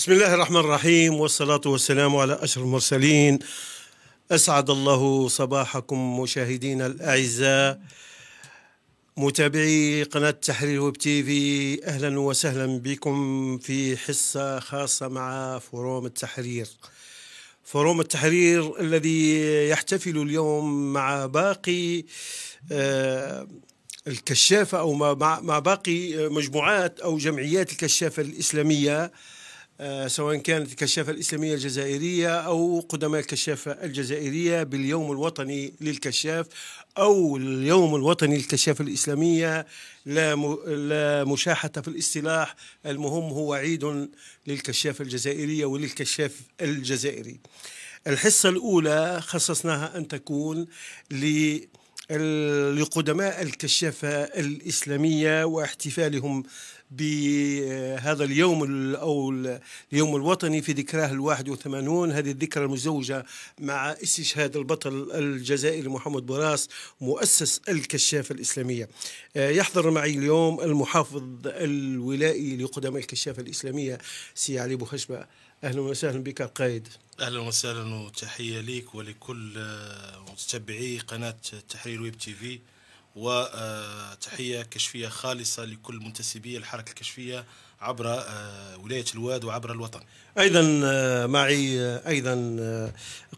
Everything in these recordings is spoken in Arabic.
بسم الله الرحمن الرحيم والصلاة والسلام على أشرف المرسلين أسعد الله صباحكم مشاهدينا الأعزاء متابعي قناة التحرير ويب تي في أهلا وسهلا بكم في حصة خاصة مع فروم التحرير فروم التحرير الذي يحتفل اليوم مع باقي آه، الكشافة أو مع باقي مجموعات أو جمعيات الكشافة الإسلامية آه، سواء كانت الكشافة الإسلامية الجزائرية أو قدماء الكشافة الجزائرية باليوم الوطني للكشاف أو اليوم الوطني للكشافة الإسلامية لا مشاحة في الاصطلاح المهم هو عيد للكشافة الجزائرية وللكشاف الجزائري الحصة الأولى خصصناها أن تكون ل لقدماء الكشافة الإسلامية واحتفالهم بهذا اليوم او اليوم الوطني في ذكراه ال 81 هذه الذكرى المزوجه مع استشهاد البطل الجزائري محمد براس مؤسس الكشافه الاسلاميه. آه، يحضر معي اليوم المحافظ الولائي لقدماء الكشافه الاسلاميه سي علي بوخشبه اهلا وسهلا بك القائد. اهلا وسهلا وتحيه ليك ولكل آه، متتبعي قناه تحرير ويب تي في. وتحية آه، كشفية خالصة لكل منتسبي الحركة الكشفية عبر آه، ولاية الواد وعبر الوطن أيضا آه، معي أيضا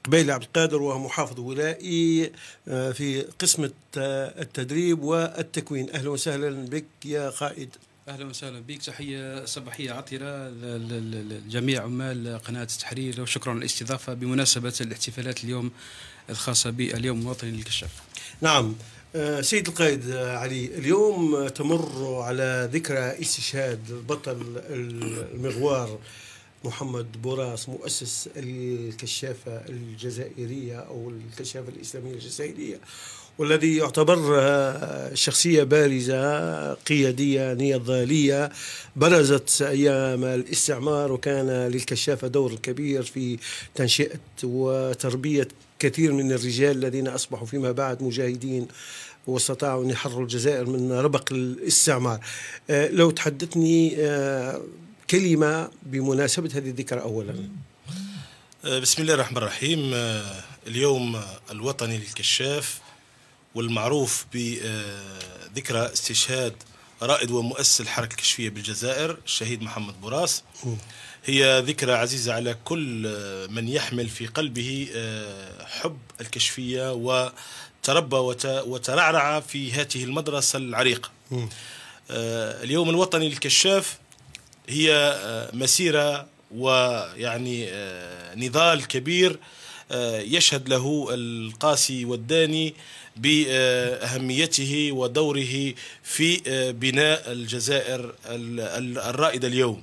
قبيل عبد القادر وهو محافظ ولائي في قسم التدريب والتكوين أهلا وسهلا بك يا قائد اهلا وسهلا بك تحيه صباحيه عطره لجميع عمال قناه التحرير وشكرا على الاستضافه بمناسبه الاحتفالات اليوم الخاصه باليوم الوطني للكشاف. نعم آه، سيد القائد علي اليوم تمر على ذكرى استشهاد بطل المغوار محمد بوراس مؤسس الكشافة الجزائرية أو الكشافة الإسلامية الجزائرية والذي يعتبر شخصية بارزة قيادية نضالية برزت أيام الاستعمار وكان للكشافة دور كبير في تنشئة وتربية كثير من الرجال الذين أصبحوا فيما بعد مجاهدين واستطاعوا أن يحرروا الجزائر من ربق الاستعمار آه، لو تحدثني آه، كلمة بمناسبة هذه الذكرى أولا آه، بسم الله الرحمن الرحيم اليوم الوطني للكشاف والمعروف بذكرى استشهاد رائد ومؤسس الحركة الكشفية بالجزائر الشهيد محمد بوراس هي ذكرى عزيزة على كل آه، من يحمل في قلبه آه، حب الكشفية وتربى وترعرع في هذه المدرسة العريقة آه، اليوم الوطني للكشاف هي مسيرة ويعني نضال كبير يشهد له القاسي والداني باهميته ودوره في بناء الجزائر الرائده اليوم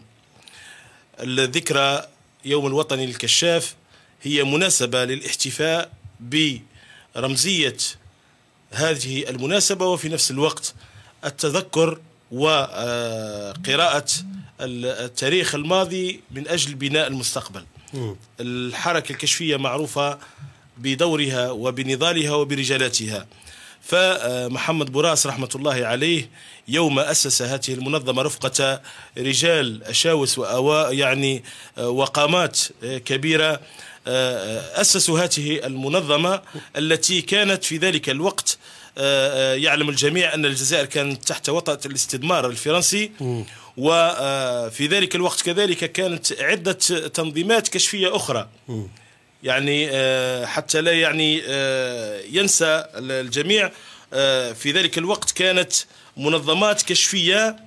الذكرى يوم الوطني للكشاف هي مناسبة للاحتفاء برمزية هذه المناسبة وفي نفس الوقت التذكر وقراءة التاريخ الماضي من أجل بناء المستقبل الحركة الكشفية معروفة بدورها وبنضالها وبرجالاتها فمحمد براس رحمة الله عليه يوم أسس هذه المنظمة رفقة رجال أشاوس وأوا يعني آه، وقامات آه، كبيرة آه، أسسوا هذه المنظمة التي كانت في ذلك الوقت يعلم الجميع أن الجزائر كانت تحت وطأة الاستثمار الفرنسي وفي ذلك الوقت كذلك كانت عدة تنظيمات كشفية أخرى يعني حتى لا يعني ينسى الجميع في ذلك الوقت كانت منظمات كشفية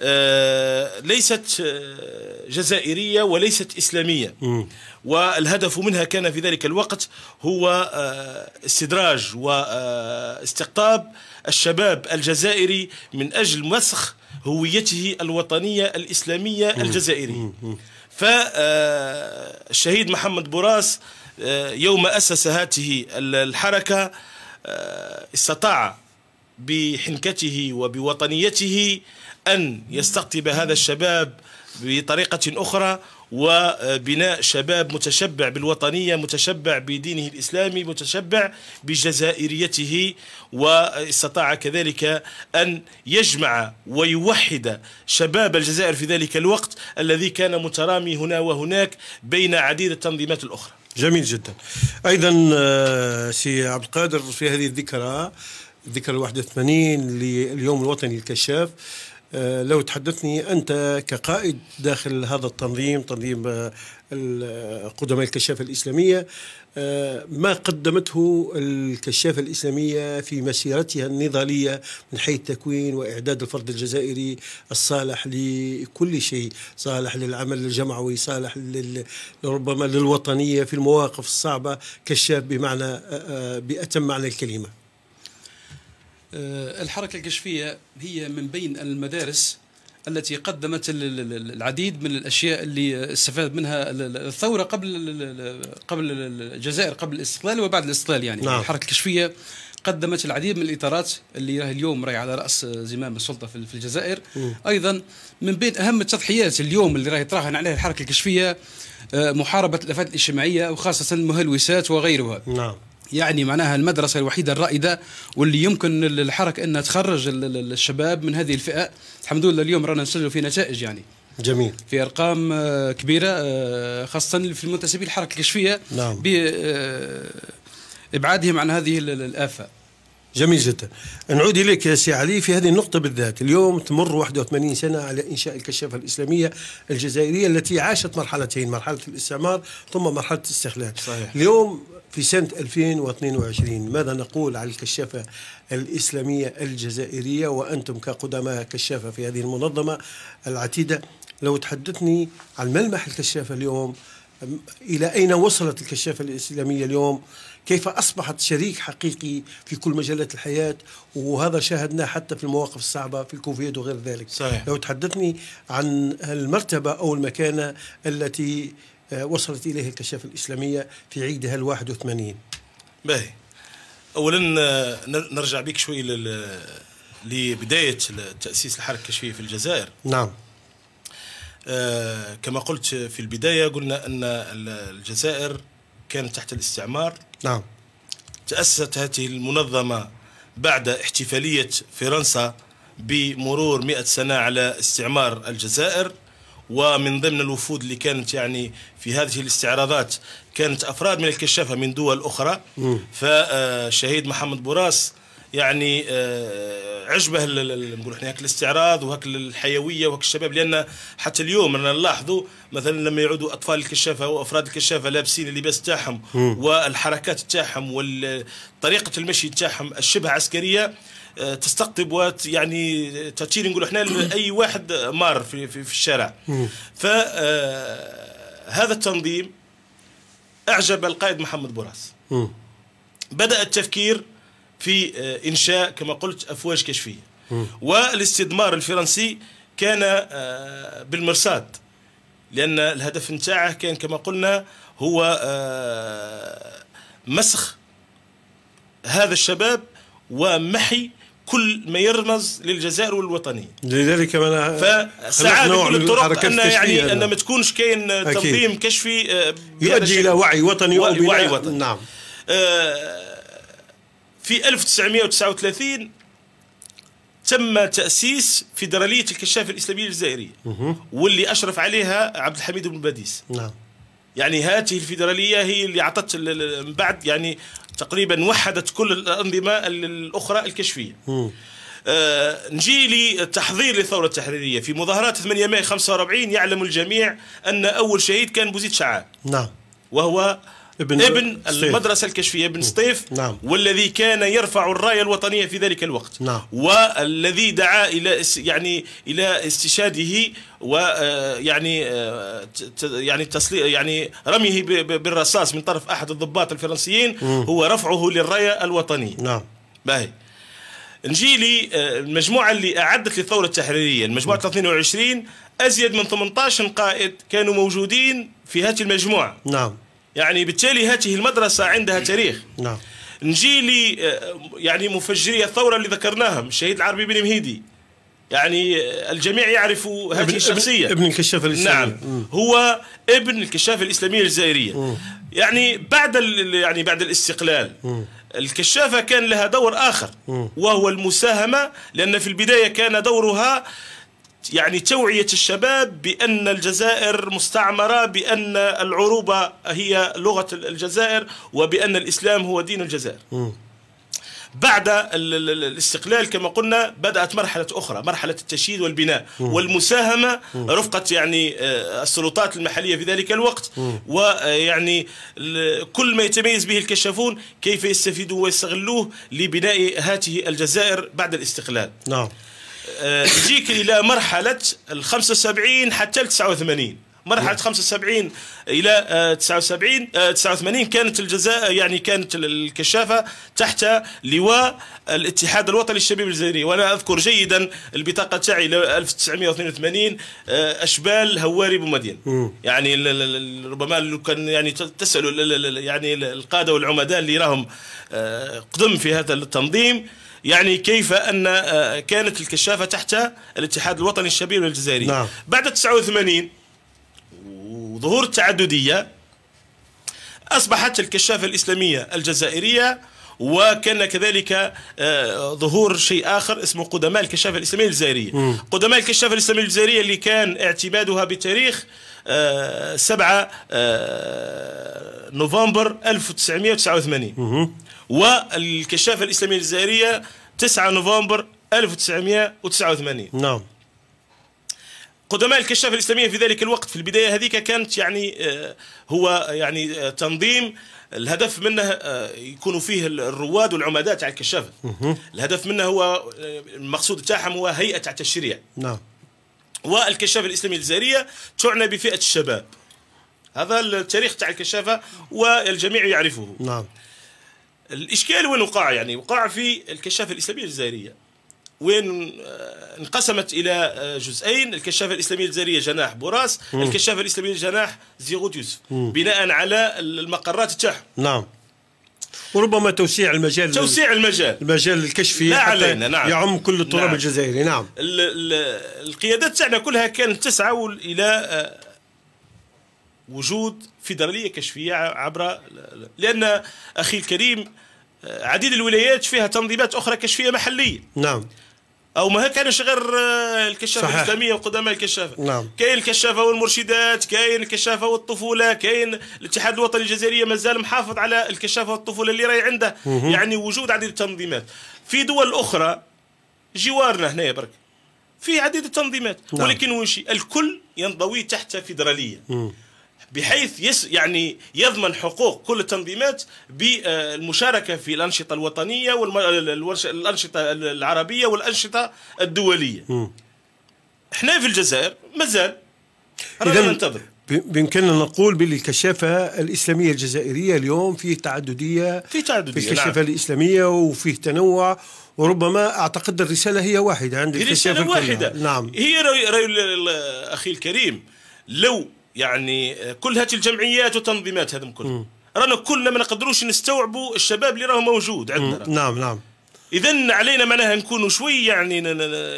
آه، ليست آه، جزائرية وليست إسلامية والهدف منها كان في ذلك الوقت هو آه، استدراج واستقطاب الشباب الجزائري من أجل مسخ هويته الوطنية الإسلامية الجزائرية فالشهيد محمد بوراس يوم أسس هذه الحركة استطاع بحنكته وبوطنيته أن يستقطب هذا الشباب بطريقة أخرى وبناء شباب متشبع بالوطنية متشبع بدينه الإسلامي متشبع بجزائريته واستطاع كذلك أن يجمع ويوحد شباب الجزائر في ذلك الوقت الذي كان مترامي هنا وهناك بين عديد التنظيمات الأخرى جميل جدا أيضا آه، سي عبد القادر في هذه الذكرى الذكرى ال 81 لليوم الوطني للكشاف آه، لو تحدثني أنت كقائد داخل هذا التنظيم تنظيم آه، قدماء الكشافة الإسلامية آه، ما قدمته الكشافة الإسلامية في مسيرتها النضالية من حيث تكوين وإعداد الفرد الجزائري الصالح لكل شيء صالح للعمل الجمعوي صالح لربما للوطنية في المواقف الصعبة كشاف بمعنى بأتم معنى الكلمة آه، الحركة الكشفية هي من بين المدارس التي قدمت العديد من الاشياء اللي استفاد منها الثوره قبل قبل الجزائر قبل الاستقلال وبعد الاستقلال يعني نعم. الحركه الكشفيه قدمت العديد من الاطارات اللي راهي اليوم راهي على راس زمام السلطه في الجزائر م. ايضا من بين اهم التضحيات اليوم اللي راهي تراهن عليها الحركه الكشفيه آه، محاربه الافات الاجتماعيه وخاصه المهلوسات وغيرها نعم يعني معناها المدرسة الوحيدة الرائدة واللي يمكن الحركة أنها تخرج الشباب من هذه الفئة الحمد لله اليوم رانا نسجلوا في نتائج يعني جميل في ارقام آه، كبيره آه، خاصه في المنتسبين الحركه الكشفيه نعم. بابعادهم آه، عن هذه الافه جميل جدا نعود اليك يا سي علي في هذه النقطه بالذات اليوم تمر 81 سنه على انشاء الكشافه الاسلاميه الجزائريه التي عاشت مرحلتين مرحله الاستعمار ثم مرحله الاستقلال صحيح. اليوم في سنة 2022 ماذا نقول على الكشافة الإسلامية الجزائرية وأنتم كقدماء كشافة في هذه المنظمة العتيدة لو تحدثني عن ملمح الكشافة اليوم إلى أين وصلت الكشافة الإسلامية اليوم كيف أصبحت شريك حقيقي في كل مجالات الحياة وهذا شاهدناه حتى في المواقف الصعبة في الكوفيد وغير ذلك صحيح. لو تحدثني عن المرتبة أو المكانة التي آه، وصلت إليها الكشافة الإسلامية في عيدها الواحد وثمانين باهي أولا آه، نرجع بك شوي لبداية تأسيس الحركة الكشفية في الجزائر نعم آه، كما قلت في البداية قلنا أن الجزائر كانت تحت الاستعمار نعم تأسست هذه المنظمة بعد احتفالية فرنسا بمرور مئة سنة على استعمار الجزائر ومن ضمن الوفود اللي كانت يعني في هذه الاستعراضات كانت أفراد من الكشافة من دول أخرى فالشهيد محمد بوراس يعني آه، عجبه نقول احنا هاك الاستعراض وهاك الحيويه وهاك الشباب لان حتى اليوم رانا نلاحظوا مثلا لما يعودوا اطفال الكشافه وافراد الكشافه لابسين اللباس تاعهم والحركات تاعهم وطريقه المشي تاعهم الشبه عسكريه آه، تستقطب وت يعني تثير نقول احنا لاي واحد مار في, في, في الشارع فهذا آه، التنظيم اعجب القائد محمد بوراس بدا التفكير في آه، إنشاء كما قلت أفواج كشفية والاستثمار الفرنسي كان آه، بالمرصاد لأن الهدف نتاعه كان كما قلنا هو آه، مسخ هذا الشباب ومحي كل ما يرمز للجزائر والوطنيه لذلك انا فساعات من الطرق ان يعني ان ما تكونش كاين تنظيم كشفي يؤدي الى وعي وطني وعي وطني نعم آه في 1939 تم تأسيس فيدرالية الكشافة الإسلامية الجزائرية واللي أشرف عليها عبد الحميد بن باديس نعم يعني هذه الفيدرالية هي اللي أعطت من بعد يعني تقريبا وحدت كل الأنظمة الأخرى الكشفية آه نجي لتحضير للثورة التحريرية في مظاهرات 8 ماي 45 يعلم الجميع أن أول شهيد كان بوزيد شعاع نعم وهو ابن, ابن المدرسة الكشفية ابن سطيف نعم. والذي كان يرفع الراية الوطنية في ذلك الوقت نعم. والذي دعا إلى يعني إلى استشهاده ويعني آه، آه، يعني تسلي يعني رميه بالرصاص من طرف أحد الضباط الفرنسيين م. هو رفعه للراية الوطنية نعم باهي نجي لي آه، المجموعة اللي أعدت للثورة التحريرية المجموعة 22 أزيد من 18 قائد كانوا موجودين في هذه المجموعة نعم يعني بالتالي هذه المدرسة عندها تاريخ نعم نجي لي آه، يعني مفجري الثورة اللي ذكرناهم الشهيد العربي بن مهيدي يعني آه، الجميع يعرف هذه الشخصية ابن الكشاف الإسلامية نعم م. هو ابن الكشاف الإسلامية الجزائرية م. يعني بعد يعني بعد الاستقلال م. الكشافة كان لها دور آخر وهو المساهمة لأن في البداية كان دورها يعني توعية الشباب بأن الجزائر مستعمرة بأن العروبة هي لغة الجزائر وبأن الإسلام هو دين الجزائر م. بعد الاستقلال كما قلنا بدأت مرحلة أخرى مرحلة التشييد والبناء م. والمساهمة م. رفقة يعني آه، السلطات المحلية في ذلك الوقت م. ويعني آه، كل ما يتميز به الكشافون كيف يستفيدوا ويستغلوه لبناء هاته الجزائر بعد الاستقلال نعم آه، يجيك الى مرحله ال 75 حتى ال 89 مرحله 75 الى 79 آه، 89 آه، كانت الجزائر يعني كانت الكشافه تحت لواء الاتحاد الوطني للشباب الجزائري وانا اذكر جيدا البطاقه تاعي 1982 اشبال هواري بومدين يعني ربما لو كان يعني تسالوا يعني القاده والعمداء اللي راهم قدم في هذا التنظيم يعني كيف أن آه، كانت الكشافة تحت الاتحاد الوطني الشبيب الجزائري نعم. بعد 89 وظهور التعددية أصبحت الكشافة الإسلامية الجزائرية وكان كذلك آه، ظهور شيء اخر اسمه قدماء الكشافه الاسلاميه الجزائريه قدماء الكشافه الاسلاميه الجزائريه اللي كان اعتمادها بتاريخ آه، سبعة نوفمبر 1989 والكشافة الإسلامية الجزائرية 9 نوفمبر 1989 نعم قدماء الكشافة الإسلامية في ذلك الوقت في البداية هذيك كانت يعني آه، هو يعني آه، تنظيم الهدف منه آه، يكونوا فيه الرواد والعمداء تاع الكشافة الهدف منه هو المقصود تاعهم هو هيئة تاع التشريع نعم والكشافة الإسلامية الجزائرية تعنى بفئة الشباب هذا التاريخ تاع الكشافه والجميع يعرفه نعم الاشكال وين وقع يعني وقع في الكشافه الاسلاميه الجزائريه وين آه، انقسمت الى آه، جزئين الكشافه الاسلاميه الجزائريه جناح بوراس مم. الكشافه الاسلاميه جناح زيغوت يوسف مم. بناء على المقرات تاعهم نعم وربما توسيع المجال توسيع المجال المجال الكشفي لا علينا نعم يعم كل التراب نعم. الجزائري نعم القيادات تاعنا كلها كانت تسعى الى آه، وجود فيدرالية كشفية عبر لأن أخي الكريم آه، عديد الولايات فيها تنظيمات أخرى كشفية محلية نعم او ما كانش غير آه، الكشافه صحيح. الاسلاميه وقدماء الكشافه نعم. كاين الكشافه والمرشدات كاين الكشافه والطفوله كاين الاتحاد الوطني الجزائري مازال محافظ على الكشافه والطفوله اللي راهي عنده مهم. يعني وجود عديد التنظيمات في دول اخرى جوارنا هنا برك في عديد التنظيمات نعم. ولكن وشي الكل ينضوي تحت فيدراليه مهم. بحيث يس يعني يضمن حقوق كل التنظيمات بالمشاركه في الانشطه الوطنيه والانشطه العربيه والانشطه الدوليه. احنا في الجزائر مازال اذا ننتظر بإمكاننا نقول بالكشافه الكشافة الإسلامية الجزائرية اليوم فيه تعددية في تعددية في الكشافة نعم. الإسلامية وفيه تنوع وربما أعتقد الرسالة هي واحدة عند الكشافة الرساله واحدة نعم هي رأي, رأي الأخي الكريم لو يعني آه, كل هات الجمعيات والتنظيمات هذم كلهم رانا كلنا ما نقدروش نستوعبوا الشباب اللي راه موجود عندنا نعم نعم اذا علينا معناها نكونوا شويه يعني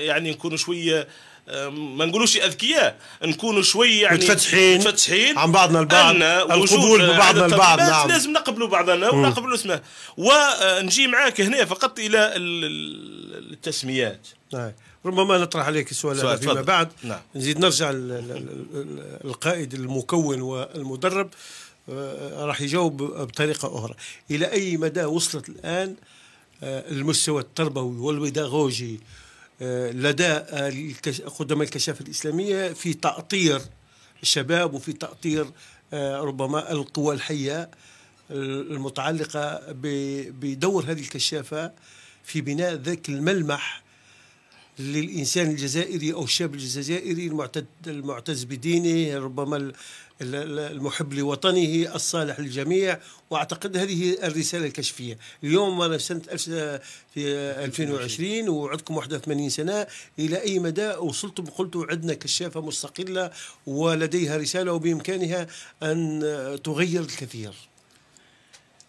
يعني نكونوا شويه آه, ما نقولوش اذكياء نكونوا شوي يعني متفتحين متفتحين عن بعضنا البعض القبول ببعضنا البعض نعم لازم نقبلوا بعضنا ونقبلوا اسمه ونجي معاك هنا فقط الى التسميات ربما نطرح عليك السؤال هذا فيما بعد نعم. نزيد نرجع القائد المكون والمدرب آه، راح يجاوب بطريقة أخرى إلى أي مدى وصلت الآن آه، المستوى التربوي والبيداغوجي آه، لدى قدماء الكشافة الإسلامية في تأطير الشباب وفي تأطير ربما القوى الحية المتعلقة بدور هذه الكشافة في بناء ذاك الملمح للإنسان الجزائري أو الشاب الجزائري المعتد المعتز بدينه ربما المحب لوطنه الصالح للجميع وأعتقد هذه الرسالة الكشفية اليوم أنا في سنة في 2020 وعندكم 81 سنة إلى أي مدى وصلتم قلت عندنا كشافة مستقلة ولديها رسالة وبإمكانها أن تغير الكثير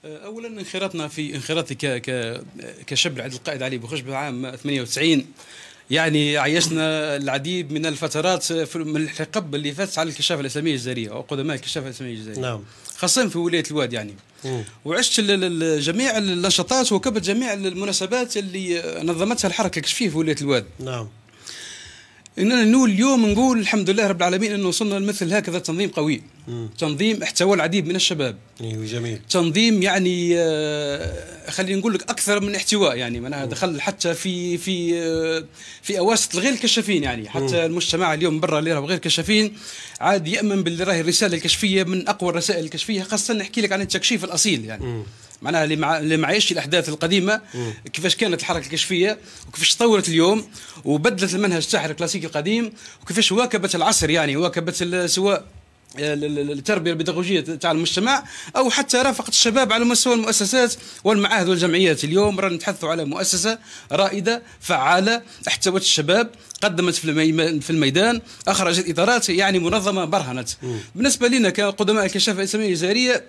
اولا انخراطنا في انخراطي كشاب العدل القائد علي بوخشبه عام 98 يعني عيشنا العديد من الفترات من الحقب اللي فاتت على الكشافه الاسلاميه الجزائريه او قدماء الكشافه الاسلاميه الجزائريه نعم خاصه في ولايه الواد يعني مم. وعشت جميع النشاطات وكبت جميع المناسبات اللي نظمتها الحركه الكشفيه في ولايه الواد نعم اننا نقول اليوم نقول الحمد لله رب العالمين انه وصلنا لمثل هكذا تنظيم قوي م. تنظيم احتوى العديد من الشباب ايوه جميل تنظيم يعني آه خلينا نقول لك اكثر من احتواء يعني معناها دخل حتى في في آه في اواسط الغير الكشافين يعني حتى م. المجتمع اليوم برا اللي راهو غير كشافين عاد يامن باللي راهي الرساله الكشفيه من اقوى الرسائل الكشفيه خاصه نحكي لك عن التكشيف الاصيل يعني م. معناها اللي مع اللي الاحداث القديمه كيفاش كانت الحركه الكشفيه وكيفاش تطورت اليوم وبدلت المنهج الساحر الكلاسيكي القديم وكيفاش واكبت العصر يعني واكبت سواء التربيه البيداغوجيه تاع المجتمع او حتى رافقت الشباب على مستوى المؤسسات والمعاهد والجمعيات اليوم رانا نتحدثوا على مؤسسه رائده فعاله احتوت الشباب قدمت في في الميدان اخرجت اطارات يعني منظمه برهنت بالنسبه لنا كقدماء الكشافه الاسلاميه الجزائريه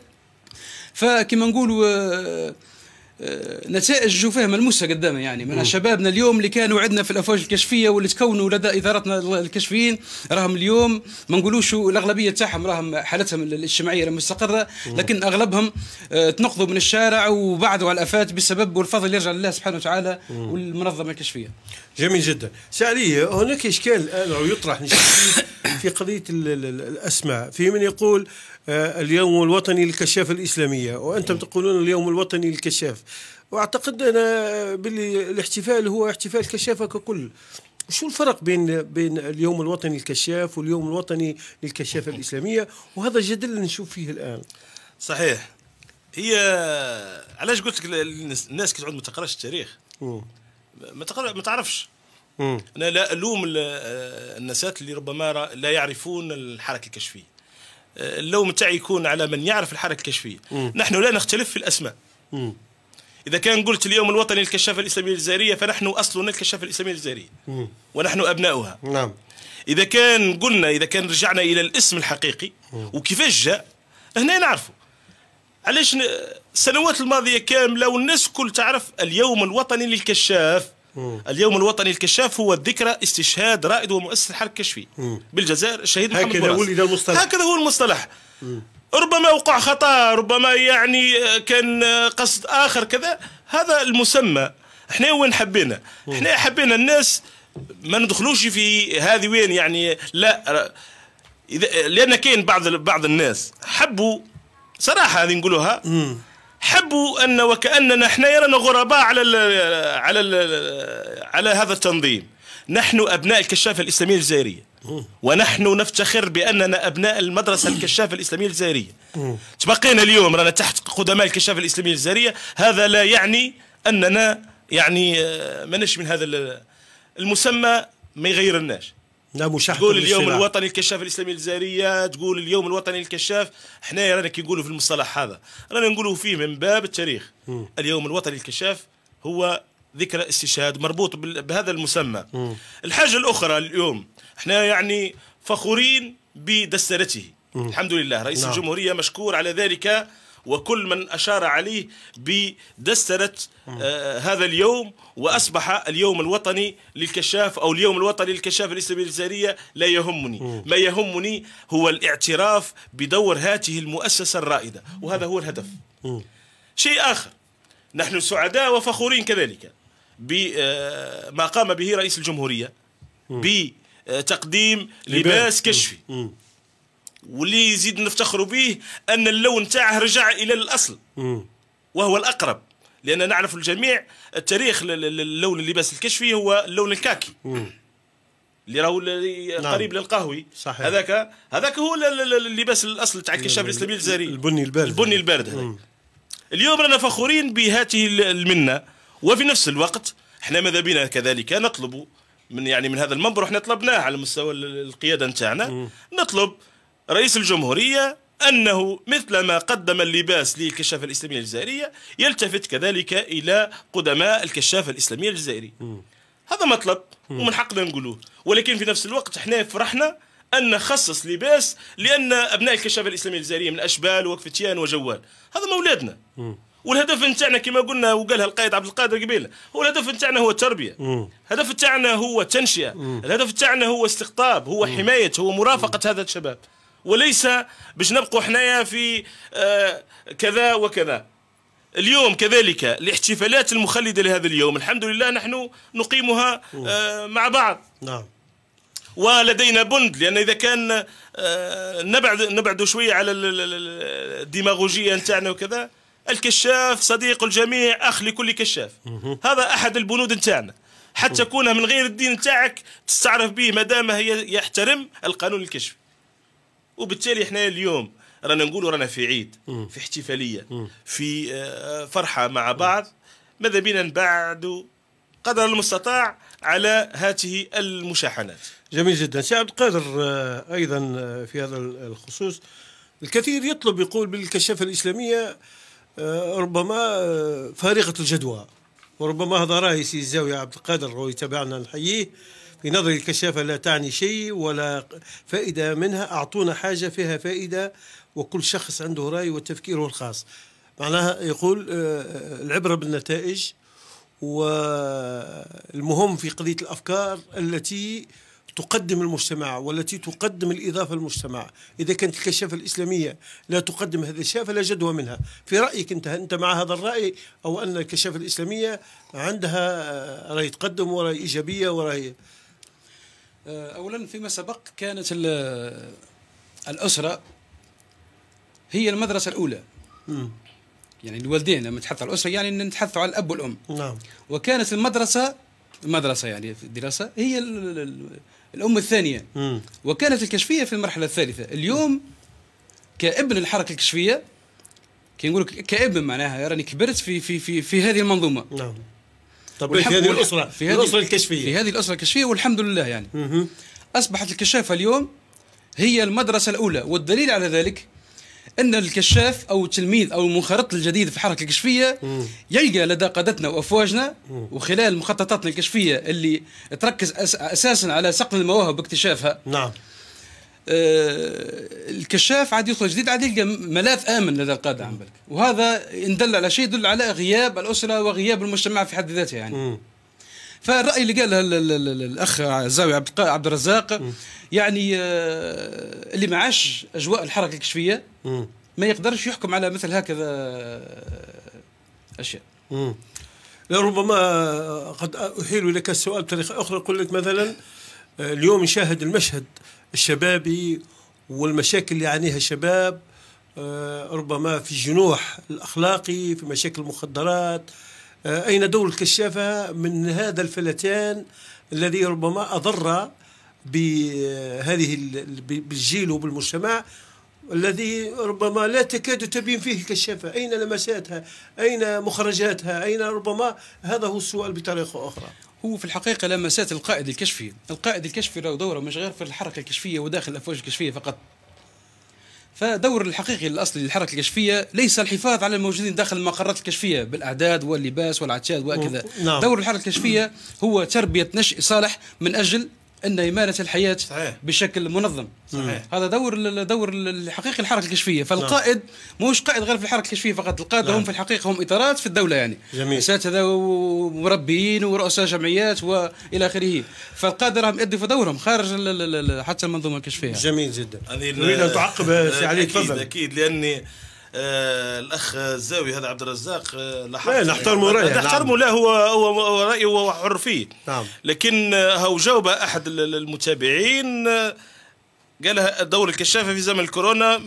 فكما نقولوا آه، آه، نتائج جوفاه ملموسه قدامنا يعني من شبابنا اليوم اللي كانوا عندنا في الافواج الكشفيه واللي تكونوا لدى ادارتنا الكشفيين راهم اليوم ما نقولوش الاغلبيه تاعهم راهم حالتهم الاجتماعيه مستقره لكن اغلبهم آه، تنقضوا من الشارع وبعدوا على الافات بسبب والفضل يرجع لله سبحانه وتعالى والمنظمه الكشفيه. جميل جدا. سعلي هناك اشكال الان يطرح في قضيه الاسماء في من يقول آه، اليوم الوطني للكشافة الإسلامية وأنتم تقولون اليوم الوطني للكشاف وأعتقد أنا باللي الاحتفال هو احتفال كشافة ككل شو الفرق بين بين اليوم الوطني للكشاف واليوم الوطني للكشافة الإسلامية وهذا جدل نشوف فيه الآن صحيح هي علاش قلت لك الناس كتعود ما تقراش التاريخ ما تقرا ما تعرفش انا لا الوم آه، الناسات اللي ربما لا يعرفون الحركه الكشفيه اللوم تاعي يكون على من يعرف الحركه الكشفيه مم. نحن لا نختلف في الاسماء مم. اذا كان قلت اليوم الوطني للكشافه الاسلاميه الجزائريه فنحن اصلنا الكشافه الاسلاميه الجزائريه ونحن ابناؤها نعم اذا كان قلنا اذا كان رجعنا الى الاسم الحقيقي وكيفاش جاء هنا نعرفه علاش السنوات الماضيه كامله والناس كل تعرف اليوم الوطني للكشاف مم. اليوم الوطني الكشاف هو الذكرى استشهاد رائد ومؤسس الحركة الكشفي مم. بالجزائر الشهيد محمد هكذا ولد المصطلح هكذا هو المصطلح مم. ربما وقع خطأ ربما يعني كان قصد آخر كذا هذا المسمى احنا وين حبينا احنا حبينا الناس ما ندخلوش في هذه وين يعني لا إذا لأن كاين بعض بعض الناس حبوا صراحة هذه نقولوها مم. حبوا ان وكاننا احنا يرانا غرباء على الـ على الـ على هذا التنظيم نحن ابناء الكشافه الاسلاميه الجزائريه ونحن نفتخر باننا ابناء المدرسه الكشافه الاسلاميه الجزائريه تبقينا اليوم رانا تحت قدماء الكشافه الاسلاميه الجزائريه هذا لا يعني اننا يعني آه، منش من هذا المسمى ما يغيرناش لا مشاحة تقول اليوم السلاح. الوطني الكشاف الاسلامي الجزائريه تقول اليوم الوطني الكشاف حنايا رانا كي نقولوا في المصطلح هذا رانا نقولوا فيه من باب التاريخ م. اليوم الوطني الكشاف هو ذكرى استشهاد مربوط بهذا المسمى م. الحاجه الاخرى اليوم احنا يعني فخورين بدسترته الحمد لله رئيس نعم. الجمهوريه مشكور على ذلك وكل من أشار عليه بدسترة آه، هذا اليوم وأصبح اليوم الوطني للكشاف أو اليوم الوطني للكشاف الاستبلالية لا يهمني ما يهمني هو الاعتراف بدور هذه المؤسسة الرائدة وهذا هو الهدف شيء آخر نحن سعداء وفخورين كذلك بما آه، قام به رئيس الجمهورية بتقديم آه، لباس كشفي واللي يزيد نفتخر به أن اللون تاعه رجع إلى الأصل وهو الأقرب لأن نعرف الجميع التاريخ اللون اللباس الكشفي هو اللون الكاكي اللي راهو نعم. قريب للقهوي صحيح هذاك هذاك هو اللباس الاصل تاع الكشاف الاسلامي الجزائري البني البارد البني البارد هذاك اليوم رانا فخورين بهذه المنه وفي نفس الوقت احنا ماذا بنا كذلك نطلب من يعني من هذا المنبر احنا طلبناه على مستوى القياده نتاعنا نطلب رئيس الجمهورية أنه مثلما قدم اللباس للكشافة الإسلامية الجزائرية يلتفت كذلك إلى قدماء الكشافة الإسلامية الجزائرية هذا مطلب ومن حقنا نقولوه ولكن في نفس الوقت احنا فرحنا أن نخصص لباس لأن أبناء الكشافة الإسلامية الجزائرية من أشبال وكفتيان وجوال هذا مولادنا والهدف نتاعنا كما قلنا وقالها القائد عبد القادر قبيله هو الهدف نتاعنا هو التربيه الهدف نتاعنا هو التنشئه الهدف نتاعنا هو استقطاب هو حمايه هو مرافقه هذا الشباب وليس باش نبقوا حنايا في آه، كذا وكذا اليوم كذلك الاحتفالات المخلدة لهذا اليوم الحمد لله نحن نقيمها آه، مع بعض نعم ولدينا بند لان اذا كان آه، نبعد نبعد شويه على الديماغوجيه نتاعنا وكذا الكشاف صديق الجميع اخ لكل كشاف هذا احد البنود نتاعنا حتى تكون من غير الدين نتاعك تستعرف به ما دام هي يحترم القانون الكشفي وبالتالي احنا اليوم رانا نقولوا رانا في عيد في احتفاليه في آه، فرحه مع بعض ماذا بينا نبعدوا قدر المستطاع على هذه المشاحنات جميل جدا سي عبد القادر آه، ايضا آه، في هذا الخصوص الكثير يطلب يقول بالكشافه الاسلاميه ربما فارغه الجدوى وربما هذا راي سي الزاويه عبد القادر ويتابعنا نحييه في نظري الكشافة لا تعني شيء ولا فائدة منها أعطونا حاجة فيها فائدة وكل شخص عنده رأي وتفكيره الخاص معناها يقول آه، آه، العبرة بالنتائج والمهم في قضية الأفكار التي تقدم المجتمع والتي تقدم الإضافة للمجتمع إذا كانت الكشافة الإسلامية لا تقدم هذا الشيء فلا جدوى منها في رأيك أنت أنت مع هذا الرأي أو أن الكشافة الإسلامية عندها آه، رأي تقدم ورأي إيجابية ورأي آه، اولا فيما سبق كانت الاسره هي المدرسه الاولى يعني الوالدين لما نتحدث عن الاسره يعني نتحدث عن الاب والام نعم وكانت المدرسه المدرسه يعني في الدراسه هي الام الثانيه م. وكانت الكشفيه في المرحله الثالثه اليوم كابن الحركه الكشفيه كي نقول كابن معناها راني يعني كبرت في في في في هذه المنظومه نعم طب في هذه الاسره في هذه الاسره الكشفيه في هذه الاسره الكشفيه والحمد لله يعني مه. اصبحت الكشافه اليوم هي المدرسه الاولى والدليل على ذلك ان الكشاف او التلميذ او المنخرط الجديد في الحركه الكشفيه يلقى لدى قادتنا وافواجنا وخلال مخططاتنا الكشفيه اللي تركز اساسا على صقل المواهب واكتشافها نعم آه، الكشاف عاد يدخل جديد عاد يلقى ملاذ امن لدى القاده عن بالك وهذا ان دل على شيء يدل على غياب الاسره وغياب المجتمع في حد ذاته يعني م. فالراي اللي قاله الاخ زاوي عبد الرزاق يعني آه، اللي ما عاش اجواء الحركه الكشفيه ما يقدرش يحكم على مثل هكذا آه، اشياء لربما قد احيل لك السؤال بطريقه اخرى اقول لك مثلا اليوم نشاهد المشهد الشبابي والمشاكل اللي يعانيها الشباب آه، ربما في الجنوح الأخلاقي في مشاكل المخدرات آه، أين دور الكشافة من هذا الفلتان الذي ربما أضر بهذه بالجيل وبالمجتمع الذي ربما لا تكاد تبين فيه كشافه، أين لمساتها أين مخرجاتها أين ربما هذا هو السؤال بطريقة أخرى هو في الحقيقة لمسات القائد الكشفي القائد الكشفي له دوره مش غير في الحركة الكشفية وداخل الأفواج الكشفية فقط فدور الحقيقي الاصلي للحركه الكشفيه ليس الحفاظ على الموجودين داخل المقرات الكشفيه بالاعداد واللباس والعتاد وهكذا نعم. دور الحركه الكشفيه هو تربيه نشء صالح من اجل انه يمارس الحياه صحيح. بشكل منظم صحيح. هذا دور دور الحقيقي الحركه الكشفيه فالقائد نعم. مش قائد غير في الحركه الكشفيه فقط القاده هم نعم. في الحقيقه هم اطارات في الدوله يعني جميل. اساتذه ومربيين ورؤساء جمعيات والى اخره فالقاده راهم يؤدوا في دورهم خارج حتى المنظومه الكشفيه جميل جدا هذه نريد ان تعقب سي علي تفضل اكيد لاني آه، الاخ الزاوي هذا عبد الرزاق آه، لاحظ لا نحترمه رايه نعم. نحترمه لا هو هو رايه وهو حر فيه نعم لكن هو آه، جاوب احد المتابعين قالها دور الكشافه في زمن الكورونا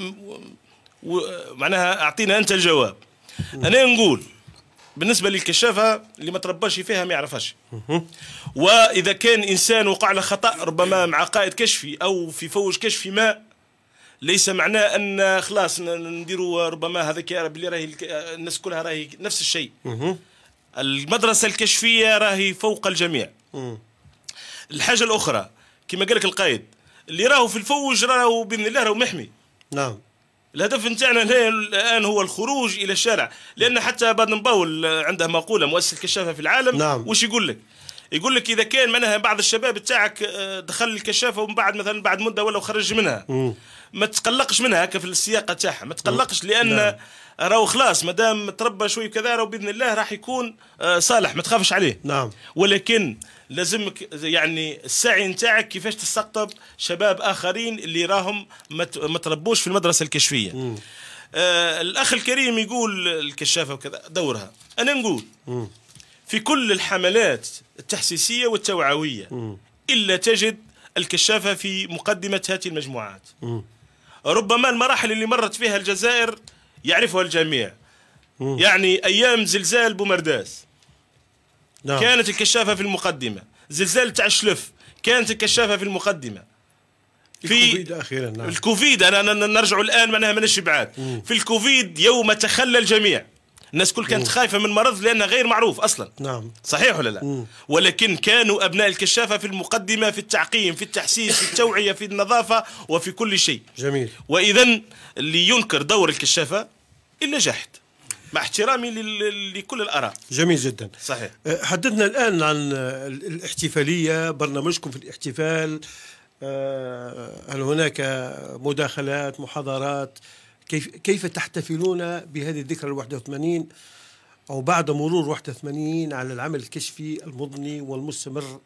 معناها اعطينا انت الجواب انا نقول بالنسبه للكشافه اللي ما ترباش فيها ما يعرفهاش واذا كان انسان وقع له خطا ربما مع قائد كشفي او في فوج كشفي ما ليس معناه ان خلاص نديروا ربما هذاك بلي راهي الناس كلها راهي نفس الشيء المدرسه الكشفيه راهي فوق الجميع الحاجه الاخرى كما قال لك القائد اللي راهو في الفوج راهو باذن الله راهو محمي نعم الهدف نتاعنا الان هو الخروج الى الشارع لان حتى بادن باول عنده مقوله مؤسسه الكشافه في العالم نعم. وش يقول لك؟ يقول لك اذا كان معناها بعض الشباب تاعك آه، دخل الكشافه ومن بعد مثلا بعد مده ولا خرج منها ما تقلقش منها هكا في السياقه تاعها ما تقلقش نعم. لان نعم. راهو خلاص مادام تربى شوي كذا راهو باذن الله راح يكون آه، صالح ما تخافش عليه نعم ولكن لازمك يعني السعي نتاعك كيفاش تستقطب شباب اخرين اللي راهم ما تربوش في المدرسه الكشفيه مم. آه الاخ الكريم يقول الكشافه وكذا دورها انا نقول مم. في كل الحملات التحسيسيه والتوعويه مم. الا تجد الكشافه في مقدمه هذه المجموعات مم. ربما المراحل اللي مرت فيها الجزائر يعرفها الجميع مم. يعني أيام زلزال بومرداس نعم. كانت الكشافة في المقدمة زلزال تاع الشلف كانت الكشافة في المقدمة في الكوفيد اخيرا نعم. الكوفيد انا نرجع الان معناها ماناش بعاد في الكوفيد يوم تخلى الجميع الناس الكل كانت خايفه من مرض لانه غير معروف اصلا نعم صحيح ولا لا مم. ولكن كانوا ابناء الكشافه في المقدمه في التعقيم في التحسيس في التوعيه في النظافه وفي كل شيء جميل واذا اللي ينكر دور الكشافه الا جاحد مع احترامي لكل الاراء جميل جدا صحيح أه، حدثنا الان عن الاحتفاليه برنامجكم في الاحتفال أه، هل هناك مداخلات محاضرات كيف كيف تحتفلون بهذه الذكرى ال 81 او بعد مرور 81 على العمل الكشفي المضني والمستمر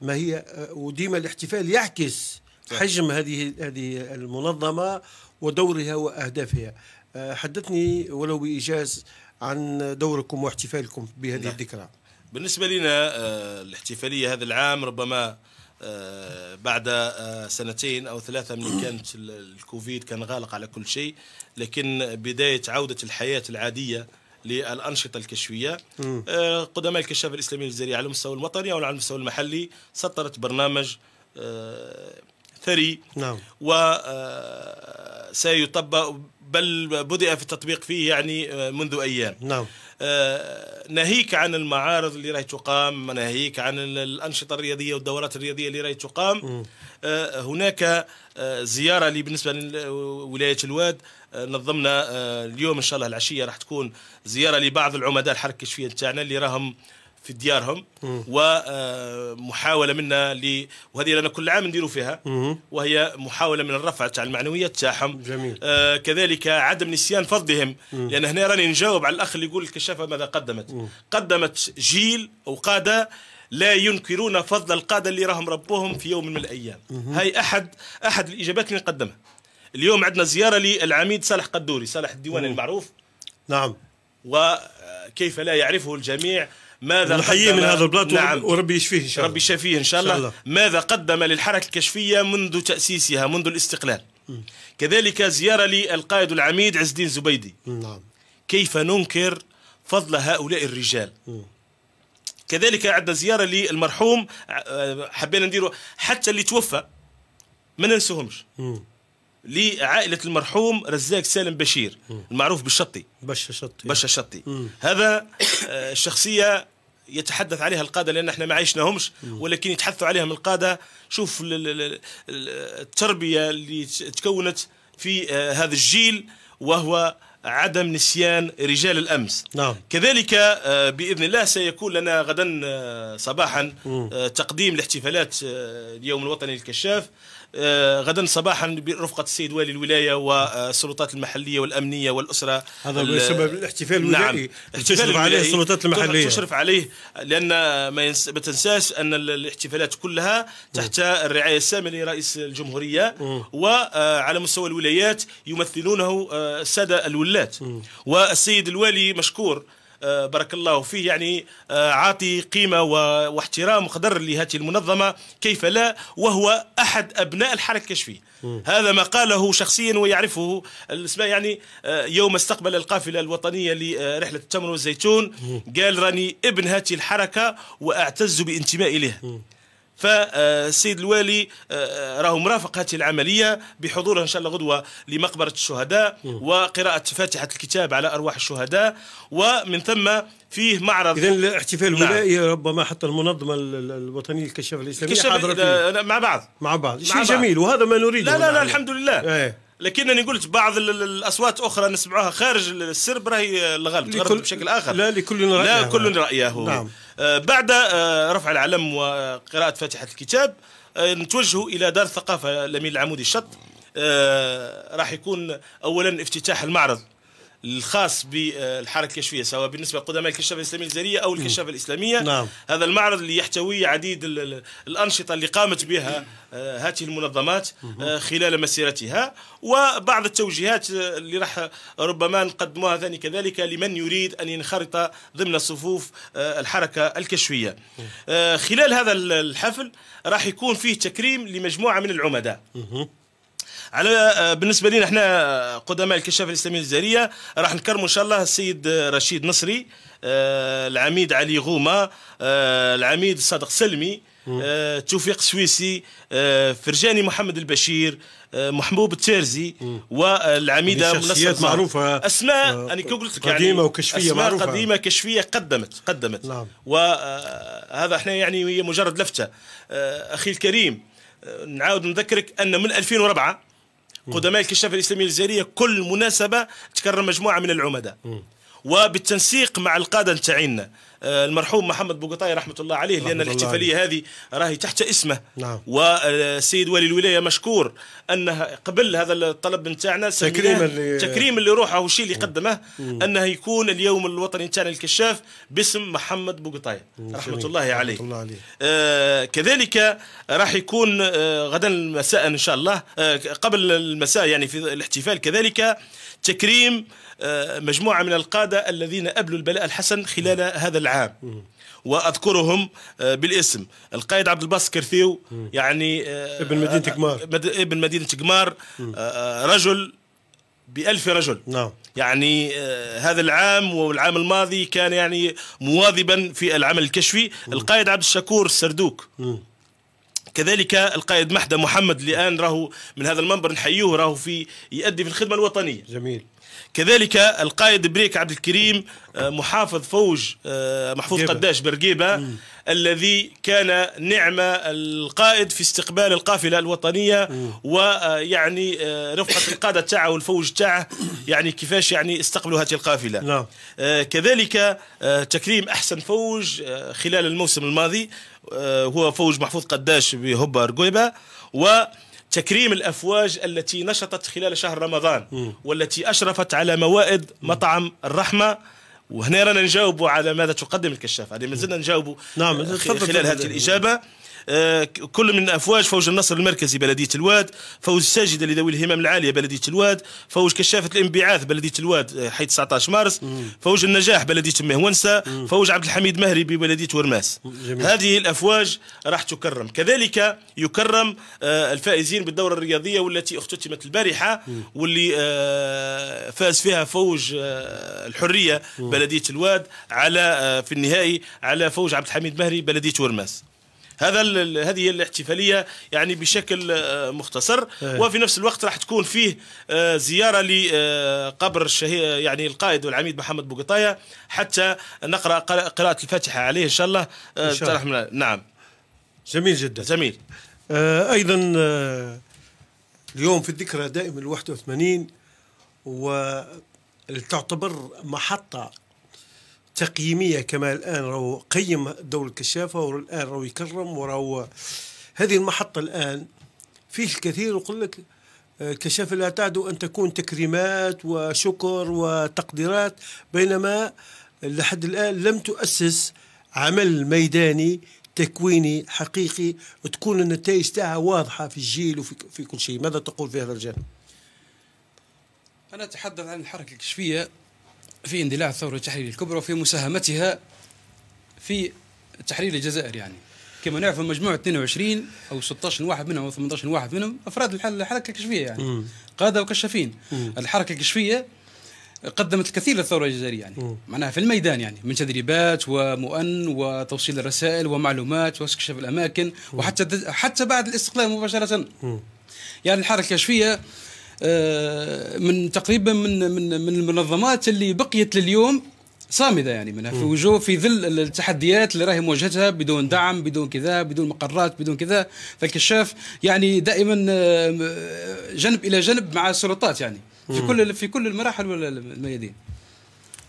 ما هي آه، وديما الاحتفال يعكس حجم هذه هذه المنظمه ودورها واهدافها آه، حدثني ولو بايجاز عن دوركم واحتفالكم بهذه نعم. الذكرى بالنسبه لنا آه، الاحتفاليه هذا العام ربما آه، بعد آه، سنتين او ثلاثه من كانت الكوفيد كان غالق على كل شيء لكن بدايه عوده الحياه العاديه للانشطه الكشفيه آه، قدماء الكشاف الاسلامي الجزائري على المستوى الوطني او على المستوى المحلي سطرت برنامج ثري نعم وسيطبق بل بدأ في التطبيق فيه يعني آه، منذ أيام نعم آه، ناهيك عن المعارض اللي راهي تقام ناهيك عن الأنشطة الرياضية والدورات الرياضية اللي راهي تقام آه، هناك زيارة لي بالنسبة لولاية الواد نظمنا اليوم إن شاء الله العشية راح تكون زيارة لبعض العمداء الحركة الكشفية تاعنا اللي راهم في ديارهم ومحاوله آه، منا ل وهذه لنا كل عام نديروا فيها وهي محاوله من الرفع تاع المعنويات تاعهم جميل آه، كذلك عدم نسيان فضلهم لان هنا راني نجاوب على الاخ اللي يقول الكشافه ماذا قدمت قدمت جيل او قاده لا ينكرون فضل القاده اللي راهم ربوهم في يوم من الايام هاي احد احد الاجابات اللي نقدمها اليوم عندنا زياره للعميد صالح قدوري صالح الديواني المعروف نعم وكيف آه، لا يعرفه الجميع ماذا نحييه من هذا البلاط نعم وربي يشفيه ان شاء الله ربي يشفيه ان شاء الله, ماذا قدم للحركه الكشفيه منذ تاسيسها منذ الاستقلال كذلك زياره للقائد العميد عز الدين زبيدي نعم كيف ننكر فضل هؤلاء الرجال كذلك عندنا زياره للمرحوم آه، حبينا نديروا حتى اللي توفى ما ننسوهمش لعائله المرحوم رزاق سالم بشير المعروف بالشطي بشا شطي بشا شطي هذا الشخصيه آه، يتحدث عليها القاده لان احنا ما عيشناهمش ولكن يتحدثوا عليهم القاده شوف التربيه اللي تكونت في آه، هذا الجيل وهو عدم نسيان رجال الامس نعم. كذلك آه، باذن الله سيكون لنا غدا صباحا تقديم الاحتفالات اليوم الوطني للكشاف آه، غدا صباحا برفقه السيد والي الولايه والسلطات المحليه والامنيه والاسره هذا بسبب الاحتفال الولائي نعم تشرف عليه السلطات المحليه تشرف عليه لان ما, ما تنساش ان الاحتفالات كلها تحت الرعايه الساميه لرئيس الجمهوريه وعلى مستوى الولايات يمثلونه آه، الساده الولاة والسيد الوالي مشكور آه، بارك الله فيه يعني آه، عاطي قيمة واحترام وقدر لهذه المنظمة كيف لا وهو أحد أبناء الحركة الكشفية هذا ما قاله شخصيا ويعرفه الاسماء يعني آه، يوم استقبل القافلة الوطنية لرحلة التمر والزيتون قال راني ابن هذه الحركة وأعتز بانتمائي إليها فالسيد الوالي آه، راه مرافق هذه العملية بحضوره إن شاء الله غدوة لمقبرة الشهداء وقراءة فاتحة الكتاب على أرواح الشهداء ومن ثم فيه معرض اذا الاحتفال الولائي نعم. ربما حتى المنظمه الوطنيه للكشاف الاسلاميه حاضره مع بعض مع بعض شيء جميل وهذا ما نريده لا لا لا الحمد لله ايه. لكنني قلت بعض الاصوات اخرى نسمعوها خارج السرب راهي الغالب بشكل اخر لا لكل رايه لا كل رايه نعم. آه، بعد آه، رفع العلم وقراءة فاتحة الكتاب آه، نتوجه إلى دار الثقافة الأمين العمودي الشط راح يكون أولا افتتاح المعرض الخاص بالحركه الكشفيه سواء بالنسبه لقدماء الكشافه الاسلاميه الجزائريه او الكشافه الاسلاميه نعم. هذا المعرض اللي يحتوي عديد الانشطه اللي قامت بها آه، هذه المنظمات آه، خلال مسيرتها وبعض التوجيهات آه، اللي راح ربما نقدموها ثاني كذلك لمن يريد ان ينخرط ضمن صفوف الحركه الكشفيه خلال هذا الحفل راح يكون فيه تكريم لمجموعه من العمداء على آه، بالنسبه لنا احنا آه، قدماء الكشافه الاسلاميه الجزائريه راح نكرموا ان شاء الله السيد رشيد نصري آه، العميد علي غومه العميد صادق سلمي توفيق سويسي فرجاني محمد البشير محبوب التيرزي والعميده يعني شخصيات معروفه اسماء انا كي قلت لك يعني قديمه وكشفيه أسماء معروفه قديمه كشفيه قدمت قدمت نعم. وهذا احنا يعني هي مجرد لفته اخي الكريم نعاود نذكرك ان من 2004 قدماء الكشافة الإسلامية الجزائرية كل مناسبة تكرم مجموعة من العمداء وبالتنسيق مع القادة تاعنا آه، المرحوم محمد بوقطاي رحمه الله عليه رحمة لان الله الاحتفاليه هذه راهي تحت اسمه نعم. والسيد آه، ولي الولايه مشكور انه قبل هذا الطلب نتاعنا تكريما اللي... تكريما لروحه والشيء اللي قدمه انه يكون اليوم الوطني نتاعنا الكشاف باسم محمد بوقطاي رحمه الله عليه, رحمة الله عليه. آه كذلك راح يكون آه غدا المساء ان شاء الله آه قبل المساء يعني في الاحتفال كذلك تكريم آه مجموعه من القاده الذين ابلوا البلاء الحسن خلال هذا بشكل عام واذكرهم آه، بالاسم القائد عبد الباسط كرثيو يعني آه، ابن مدينه قمار آه، ابن مدينه قمار رجل بألف رجل نعم. يعني هذا العام والعام الماضي كان يعني مواظبا في العمل الكشفي القائد عبد الشكور السردوك كذلك القائد محدى محمد الان راهو من هذا المنبر نحيوه راهو في يؤدي في الخدمه الوطنيه جميل كذلك القائد بريك عبد الكريم آه، محافظ فوج آه، محفوظ قداش برقيبة الذي كان نعم القائد في استقبال القافلة الوطنية مم. ويعني آه، رفقة القادة تاعه والفوج تاعه يعني كيفاش يعني استقبلوا هذه القافلة لا. نعم. كذلك تكريم أحسن فوج خلال الموسم الماضي هو فوج محفوظ قداش بهبة رقيبة و تكريم الافواج التي نشطت خلال شهر رمضان والتي اشرفت على موائد مطعم الرحمه وهنا رانا نجاوبوا على ماذا تقدم الكشافه هذه مازلنا نجاوبوا نعم خلال هذه الاجابه آه، كل من افواج فوج النصر المركزي بلديه الواد فوج الساجده لذوي الهمم العاليه بلديه الواد فوج كشافه الانبعاث بلديه الواد آه، حي 19 مارس فوج النجاح بلديه مهونسه فوج عبد الحميد مهري ببلديه ورماس جميل. هذه الافواج راح تكرم كذلك يكرم آه، الفائزين بالدوره الرياضيه والتي اختتمت البارحه واللي فاز فيها فوج الحريه بلديه الواد على في النهائي على فوج عبد الحميد مهري بلديه ورماس هذا هذه الاحتفاليه يعني بشكل آه، مختصر إيه. وفي نفس الوقت راح تكون فيه آه، زياره لقبر آه، الشهيد يعني القائد والعميد محمد بوقطايا حتى نقرا قراءه الفاتحه عليه ان شاء الله, إن شاء الله. نعم جميل جدا جميل آه ايضا اليوم في الذكرى دائما ال 81 وتعتبر محطه تقييميه كما الان راهو قيم دور الكشافه والان راهو يكرم وراهو هذه المحطه الان فيه الكثير يقول لك آه، كشافه لا تعدو ان تكون تكريمات وشكر وتقديرات بينما لحد الان لم تؤسس عمل ميداني تكويني حقيقي تكون النتائج تاعها واضحه في الجيل وفي في كل شيء ماذا تقول في هذا الجانب انا اتحدث عن الحركه الكشفيه في اندلاع الثورة التحريرية الكبرى وفي مساهمتها في تحرير الجزائر يعني كما نعرف المجموعة 22 أو 16 واحد منهم أو 18 واحد منهم أفراد الحركة الكشفية يعني قادة وكشافين الحركة الكشفية قدمت الكثير للثورة الجزائرية يعني م. معناها في الميدان يعني من تدريبات ومؤن وتوصيل الرسائل ومعلومات واستكشاف الأماكن وحتى حتى بعد الاستقلال مباشرة م. يعني الحركة الكشفية آه، من تقريبا من من من المنظمات اللي بقيت لليوم صامده يعني منها في وجوه في ظل التحديات اللي راهي مواجهتها بدون دعم بدون كذا بدون مقرات بدون كذا فالكشاف يعني دائما آه، جنب الى جنب مع السلطات يعني في كل في كل المراحل والميادين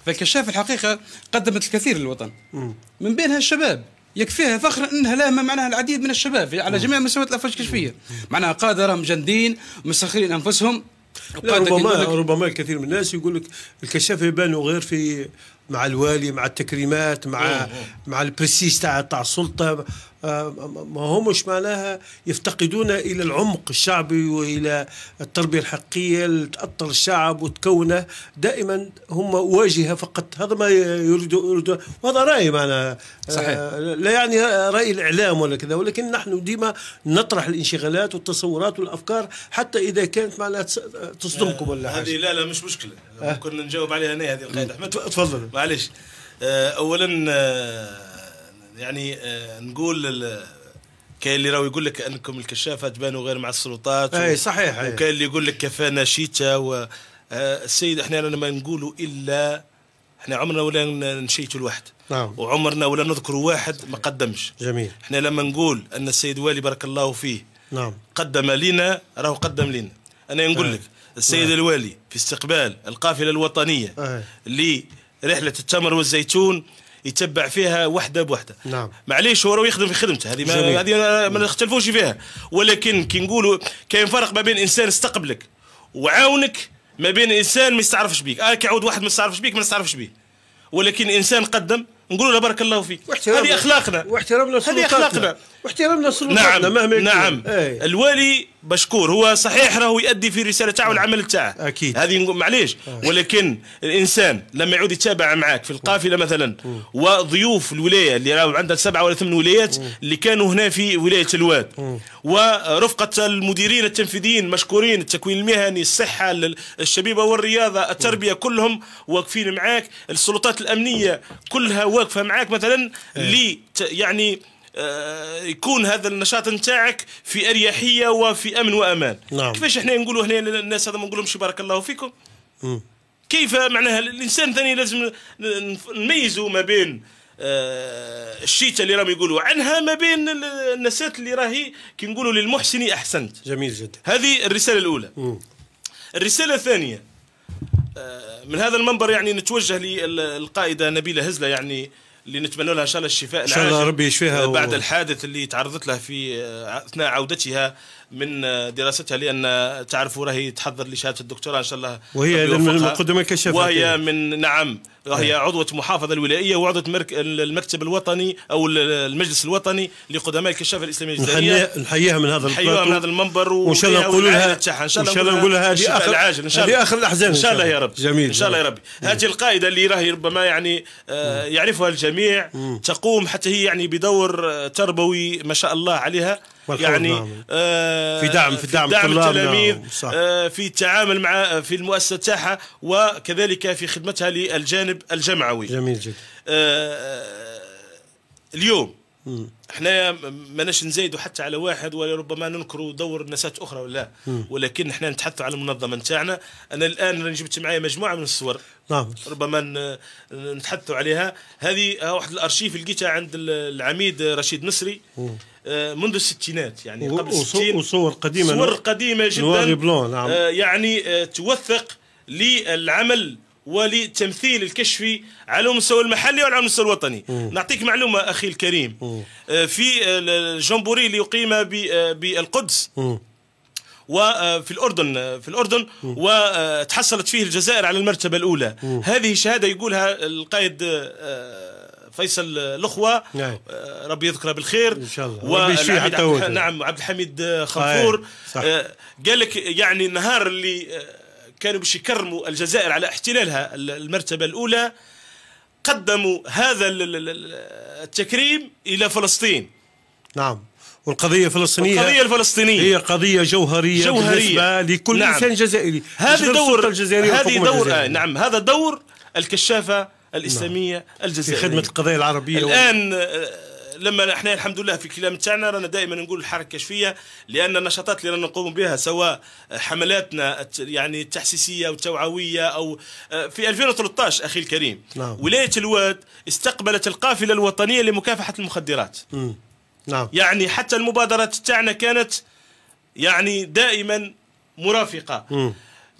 فالكشاف الحقيقه قدمت الكثير للوطن من بينها الشباب يكفيها فخر انها لها معناها العديد من الشباب على جميع مستويات الافراج الكشفيه معناها قادره مجندين مسخرين انفسهم ربما ربما الكثير من الناس يقول لك الكشافه يبانوا غير في مع الوالي مع التكريمات مع مع البريسيس تاع تاع السلطه آه، ما همش معناها يفتقدون الى العمق الشعبي والى التربيه الحقيقيه اللي تاثر الشعب وتكونه دائما هم واجهه فقط هذا ما يريدون وهذا راي معنا آه، صحيح لا يعني راي الاعلام ولا كذا ولكن نحن ديما نطرح الانشغالات والتصورات والافكار حتى اذا كانت معناها تصدمكم ولا هذه لا لا مش مشكله أه؟ ممكن نجاوب عليها انا هذه القاعده احمد تفضل معلش آه، اولا آه، يعني آه، نقول كاين اللي راهو يقول لك انكم الكشافه تبانوا غير مع السلطات اي صحيح وكاين اللي يقول لك كفانا شيتا و السيد احنا لما ما نقولوا الا احنا عمرنا ولا نشيتوا الواحد نعم. وعمرنا ولا نذكر واحد ما قدمش جميل احنا لما نقول ان السيد والي بارك الله فيه نعم قدم لنا راهو قدم لنا انا نقول لك السيد نعم. الوالي في استقبال القافله الوطنيه نعم. رحله التمر والزيتون يتبع فيها وحده بوحده نعم معليش هو يخدم في خدمته هذه ما هذه ما نختلفوش فيها ولكن كي نقولوا كاين فرق ما بين انسان استقبلك وعاونك ما بين انسان ما يستعرفش بيك انا آه واحد ما يستعرفش بيك ما نستعرفش بيه ولكن انسان قدم نقول له بارك الله فيك هذه اخلاقنا واحترامنا هذه اخلاقنا واحترامنا سلطاتنا نعم مهما نعم أي. الوالي بشكور هو صحيح راهو يؤدي في رساله تاعو نعم. العمل تاعه اكيد هذه معليش آه. ولكن الانسان لما يعود يتابع معك في القافله آه. مثلا آه. وضيوف الولايه اللي راهو عندها سبعه ولا ثمان ولايات اللي كانوا هنا في ولايه الواد ورفقه المديرين التنفيذيين مشكورين التكوين المهني الصحه الشبيبه والرياضه التربيه كلهم واقفين معاك السلطات الامنيه كلها واقفه معاك مثلا لي يعني آه، يكون هذا النشاط نتاعك في اريحيه وفي امن وامان نعم. كيفاش احنا نقولوا هنا للناس هذا ما نقولهمش بارك الله فيكم م. كيف معناها الانسان ثاني لازم نميزوا ما بين آه، الشيتا اللي راهم يقولوا عنها ما بين النسات اللي راهي كي نقولوا للمحسن احسنت جميل جدا هذه الرساله الاولى م. الرساله الثانيه آه، من هذا المنبر يعني نتوجه للقائده نبيله هزله يعني اللي نتمنى لها ان شاء الله الشفاء العاجل ربي يشفيها بعد و... الحادث اللي تعرضت له في آه، اثناء عودتها من آه، دراستها لان آه، تعرفوا راهي تحضر لشهاده الدكتوراه ان شاء الله وهي من مقدمه كشفها وهي من نعم وهي نعم. عضوة محافظة الولائية وعضوة مرك... المكتب الوطني أو المجلس الوطني لقدماء الكشافة الإسلامية الجزائرية نحييها من هذا نحييها من هذا المنبر وإن شاء الله نقول لها إن شاء الله نقول لها هذه آخر العاجل إن شاء الله آخر الأحزان إن شاء الله يا رب جميل إن شاء الله يا رب هذه القائده اللي راهي ربما يعني آه يعرفها الجميع مم. تقوم حتى هي يعني بدور آه، تربوي ما شاء الله عليها يعني نعم. آه في دعم في دعم, في دعم التلاميذ نعم. آه في التعامل مع آه، في المؤسسه تاعها وكذلك في خدمتها للجانب الجمعوي جميل جدا آه, آه، اليوم احنا ماناش نزايدوا حتى على واحد ولا ربما ننكروا دور نسات اخرى ولا مم. ولكن احنا نتحدثوا على المنظمه نتاعنا انا الان راني جبت معايا مجموعه من الصور نعم ربما نتحدثوا عليها هذه واحد الارشيف لقيتها عند العميد رشيد نصري مم. آه، منذ الستينات يعني قبل الستين وصور قديمه صور قديمه جدا بلون نعم. آه، يعني آه، توثق للعمل ولتمثيل الكشفي على المستوى المحلي وعلى المستوى الوطني مم. نعطيك معلومة أخي الكريم مم. آه، في آه، الجمبوري اللي يقيم آه، بالقدس مم. وفي الاردن في الاردن وتحصلت فيه الجزائر على المرتبه الاولى مم. هذه شهاده يقولها القائد فيصل الاخوه نعم. ربي يذكره بالخير ان شاء الله ربي يشفيه نعم عبد الحميد خنفور قال لك يعني النهار اللي كانوا باش يكرموا الجزائر على احتلالها المرتبة الأولى قدموا هذا التكريم إلى فلسطين نعم والقضية الفلسطينية القضية الفلسطينية هي قضية جوهرية, جوهرية بالنسبة لكل نعم. إنسان جزائري هذا دور هذه دور آه نعم هذا دور الكشافة نعم. الإسلامية نعم. الجزائرية في خدمة القضية العربية الآن و... لما احنا الحمد لله في الكلام تاعنا رانا دائما نقول الحركه كشفيه لان النشاطات اللي رانا نقوم بها سواء حملاتنا يعني التحسيسيه والتوعويه او آه، في 2013 اخي الكريم نعم. ولايه الواد استقبلت القافله الوطنيه لمكافحه المخدرات نعم يعني حتى المبادرات تاعنا كانت يعني دائما مرافقه م.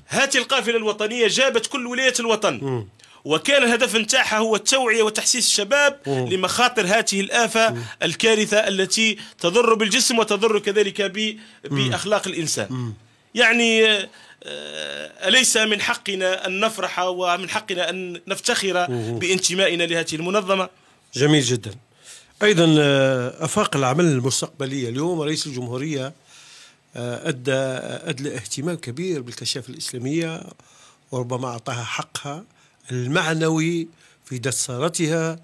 هاتي القافله الوطنيه جابت كل ولايه الوطن م. وكان الهدف نتاعها هو التوعيه وتحسيس الشباب مم. لمخاطر هذه الافه مم. الكارثه التي تضر بالجسم وتضر كذلك ب... باخلاق الانسان مم. يعني آه، أليس من حقنا أن نفرح ومن حقنا أن نفتخر بانتمائنا لهذه المنظمة جميل جدا أيضا آه، أفاق العمل المستقبلية اليوم رئيس الجمهورية آه، أدى أدلى اهتمام كبير بالكشافة الإسلامية وربما أعطاها حقها المعنوي في دسارتها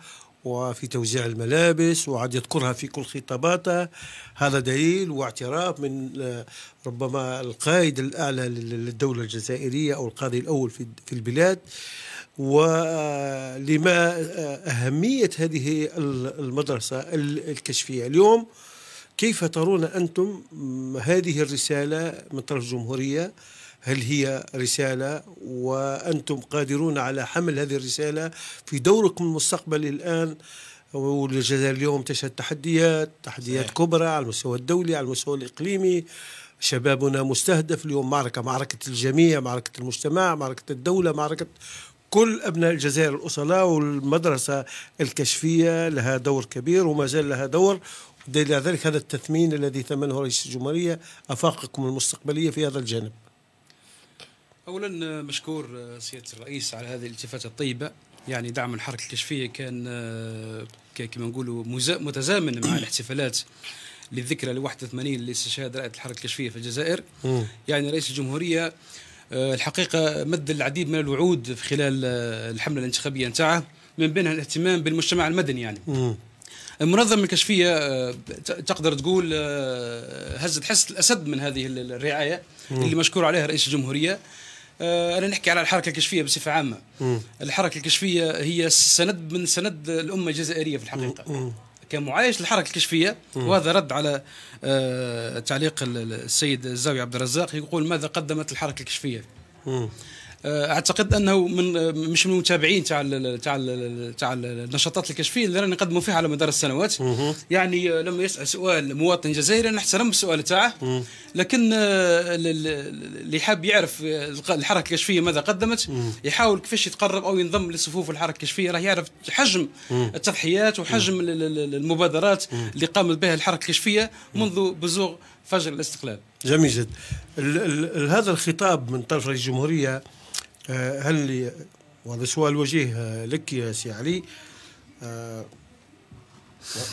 وفي توزيع الملابس وعاد يذكرها في كل خطاباته هذا دليل واعتراف من آه، ربما القائد الأعلى للدولة الجزائرية أو القاضي الأول في البلاد ولما آه، آه، أهمية هذه المدرسة الكشفية اليوم كيف ترون أنتم هذه الرسالة من طرف الجمهورية هل هي رسالة وأنتم قادرون على حمل هذه الرسالة في دوركم المستقبل الآن والجزائر اليوم تشهد تحديات تحديات صحيح. إيه. كبرى على المستوى الدولي على المستوى الإقليمي شبابنا مستهدف اليوم معركة معركة الجميع معركة المجتمع معركة الدولة معركة كل أبناء الجزائر الأصلاء والمدرسة الكشفية لها دور كبير وما زال لها دور دليل ذلك هذا التثمين الذي ثمنه رئيس الجمهورية أفاقكم المستقبلية في هذا الجانب اولا آه، مشكور آه، سياده الرئيس على هذه الالتفاته الطيبه يعني دعم الحركه الكشفيه كان آه، كما نقولوا متزامن مع الاحتفالات للذكرى ل 81 لاستشهاد رائد الحركه الكشفيه في الجزائر م. يعني رئيس الجمهوريه الحقيقه مد العديد من الوعود في خلال الحمله الانتخابيه نتاعه من بينها الاهتمام بالمجتمع المدني يعني م. المنظمة الكشفية تقدر تقول هزت حس الأسد من هذه الرعاية اللي مشكور عليها رئيس الجمهورية آه، انا نحكي على الحركه الكشفيه بصفه عامه الحركه الكشفيه هي سند من سند الامه الجزائريه في الحقيقه م. كمعايش للحركه الكشفيه وهذا رد على آه، تعليق السيد الزاوي عبد الرزاق يقول ماذا قدمت الحركه الكشفيه آه، اعتقد انه من آه، مش من المتابعين تاع تاع تاع النشاطات الكشفيه اللي راني نقدموا فيها على مدار السنوات يعني آه، لما يسال سؤال مواطن جزائري نحترم السؤال تاعه لكن اللي حاب يعرف الحركه الكشفيه ماذا قدمت يحاول كيفاش يتقرب او ينضم لصفوف الحركه الكشفيه راه يعرف حجم التضحيات وحجم المبادرات اللي قامت بها الحركه الكشفيه منذ بزوغ فجر الاستقلال جميل جدا هذا الخطاب من طرف رئيس الجمهوريه آه، هل وهذا سؤال وجيه آه، لك يا سي علي آه،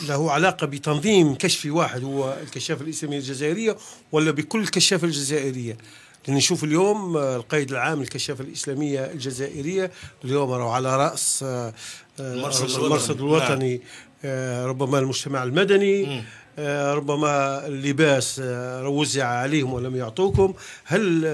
له علاقة بتنظيم كشفي واحد هو الكشافة الإسلامية الجزائرية ولا بكل الكشافة الجزائرية لأن نشوف اليوم القائد العام الكشافة الإسلامية الجزائرية اليوم رأوا على رأس المرصد الوطني نعم. ربما المجتمع المدني ربما اللباس وزع عليهم ولم يعطوكم هل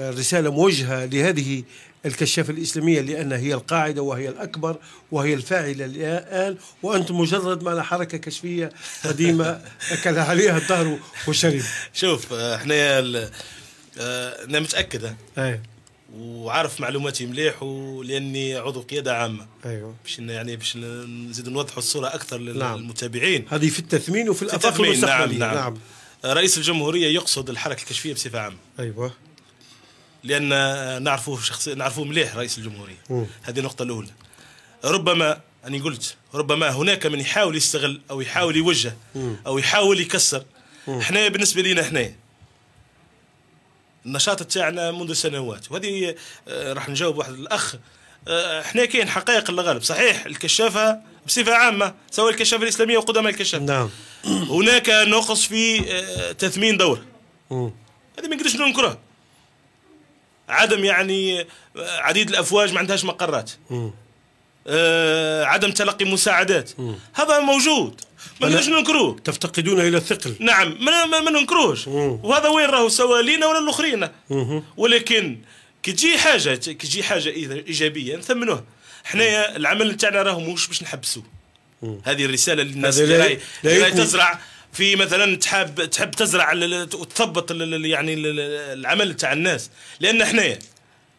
رسالة موجهة لهذه الكشافة الإسلامية لأن هي القاعدة وهي الأكبر وهي الفاعلة الآن وأنتم مجرد ما حركة كشفية قديمة أكل عليها الدهر والشريف شوف احنا آه، أنا متأكد وعارف معلوماتي مليح ولاني عضو قياده عامه ايوه باش يعني باش نزيد نوضحوا الصوره اكثر نعم. للمتابعين نعم. هذه في التثمين وفي الافاق المستقبليه نعم, نعم. نعم رئيس الجمهوريه يقصد الحركه الكشفيه بصفه عامه ايوه لان نعرفوه شخص نعرفوه مليح رئيس الجمهوريه هذه النقطه الاولى ربما أنا قلت ربما هناك من يحاول يستغل أو يحاول يوجه أو يحاول يكسر احنا بالنسبة لنا احنا النشاط تاعنا منذ سنوات وهذه آه، راح نجاوب واحد الأخ آه، احنا كاين حقائق الغالب صحيح الكشافة بصفة عامة سواء الكشافة الإسلامية وقدماء الكشافة نعم هناك نقص في آه، تثمين دور هذا ما نقدرش ننكره عدم يعني آه، عديد الافواج ما عندهاش مقرات آه، عدم تلقي مساعدات هذا موجود ما نقدرش ننكروه تفتقدون الى الثقل نعم ما, ما, ننكروهش وهذا وين راهو سواء لينا ولا الاخرين ولكن كي تجي حاجه كي تجي حاجه ايجابيه نثمنوها حنايا العمل تاعنا راهو مش باش نحبسوه هذه الرساله للناس اللي راهي تزرع في مثلا تحب تحب تزرع وتثبط يعني العمل تاع الناس لان حنايا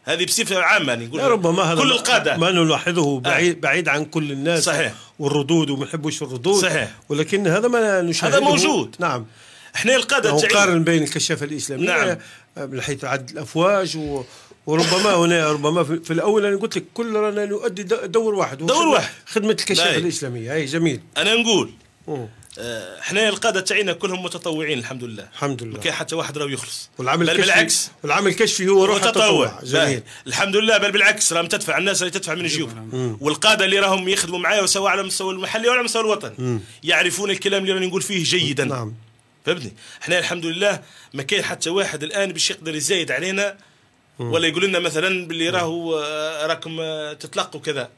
هذه بصفه عامه يعني نقول ربما هذا كل القاده ما نلاحظه آه. بعيد, آه. بعيد عن كل الناس صحيح والردود وما نحبوش الردود صحيح ولكن هذا ما نشاهده هذا موجود نعم احنا القاده نقارن بين الكشافه الاسلاميه نعم. من حيث عدد الافواج و وربما هنا ربما في الاول انا قلت لك كل رانا نؤدي دور واحد دور واحد خدمه الكشافه الاسلاميه اي جميل انا نقول مم. آه، حنايا القاده تاعينا كلهم متطوعين الحمد لله الحمد لله ما كاين حتى واحد راه يخلص والعمل الكشفي بالعكس العمل الكشفي هو روح التطوع جميل الحمد لله بل بالعكس راهم تدفع الناس اللي تدفع من جيوبهم والقاده اللي راهم يخدموا معايا سواء على المستوى المحلي او على المستوى الوطني يعرفون الكلام اللي راني نقول فيه جيدا نعم فهمتني احنا الحمد لله ما كاين حتى واحد الان باش يقدر يزايد علينا ولا يقول لنا مثلا باللي راهو آه، راكم آه، تتلقوا كذا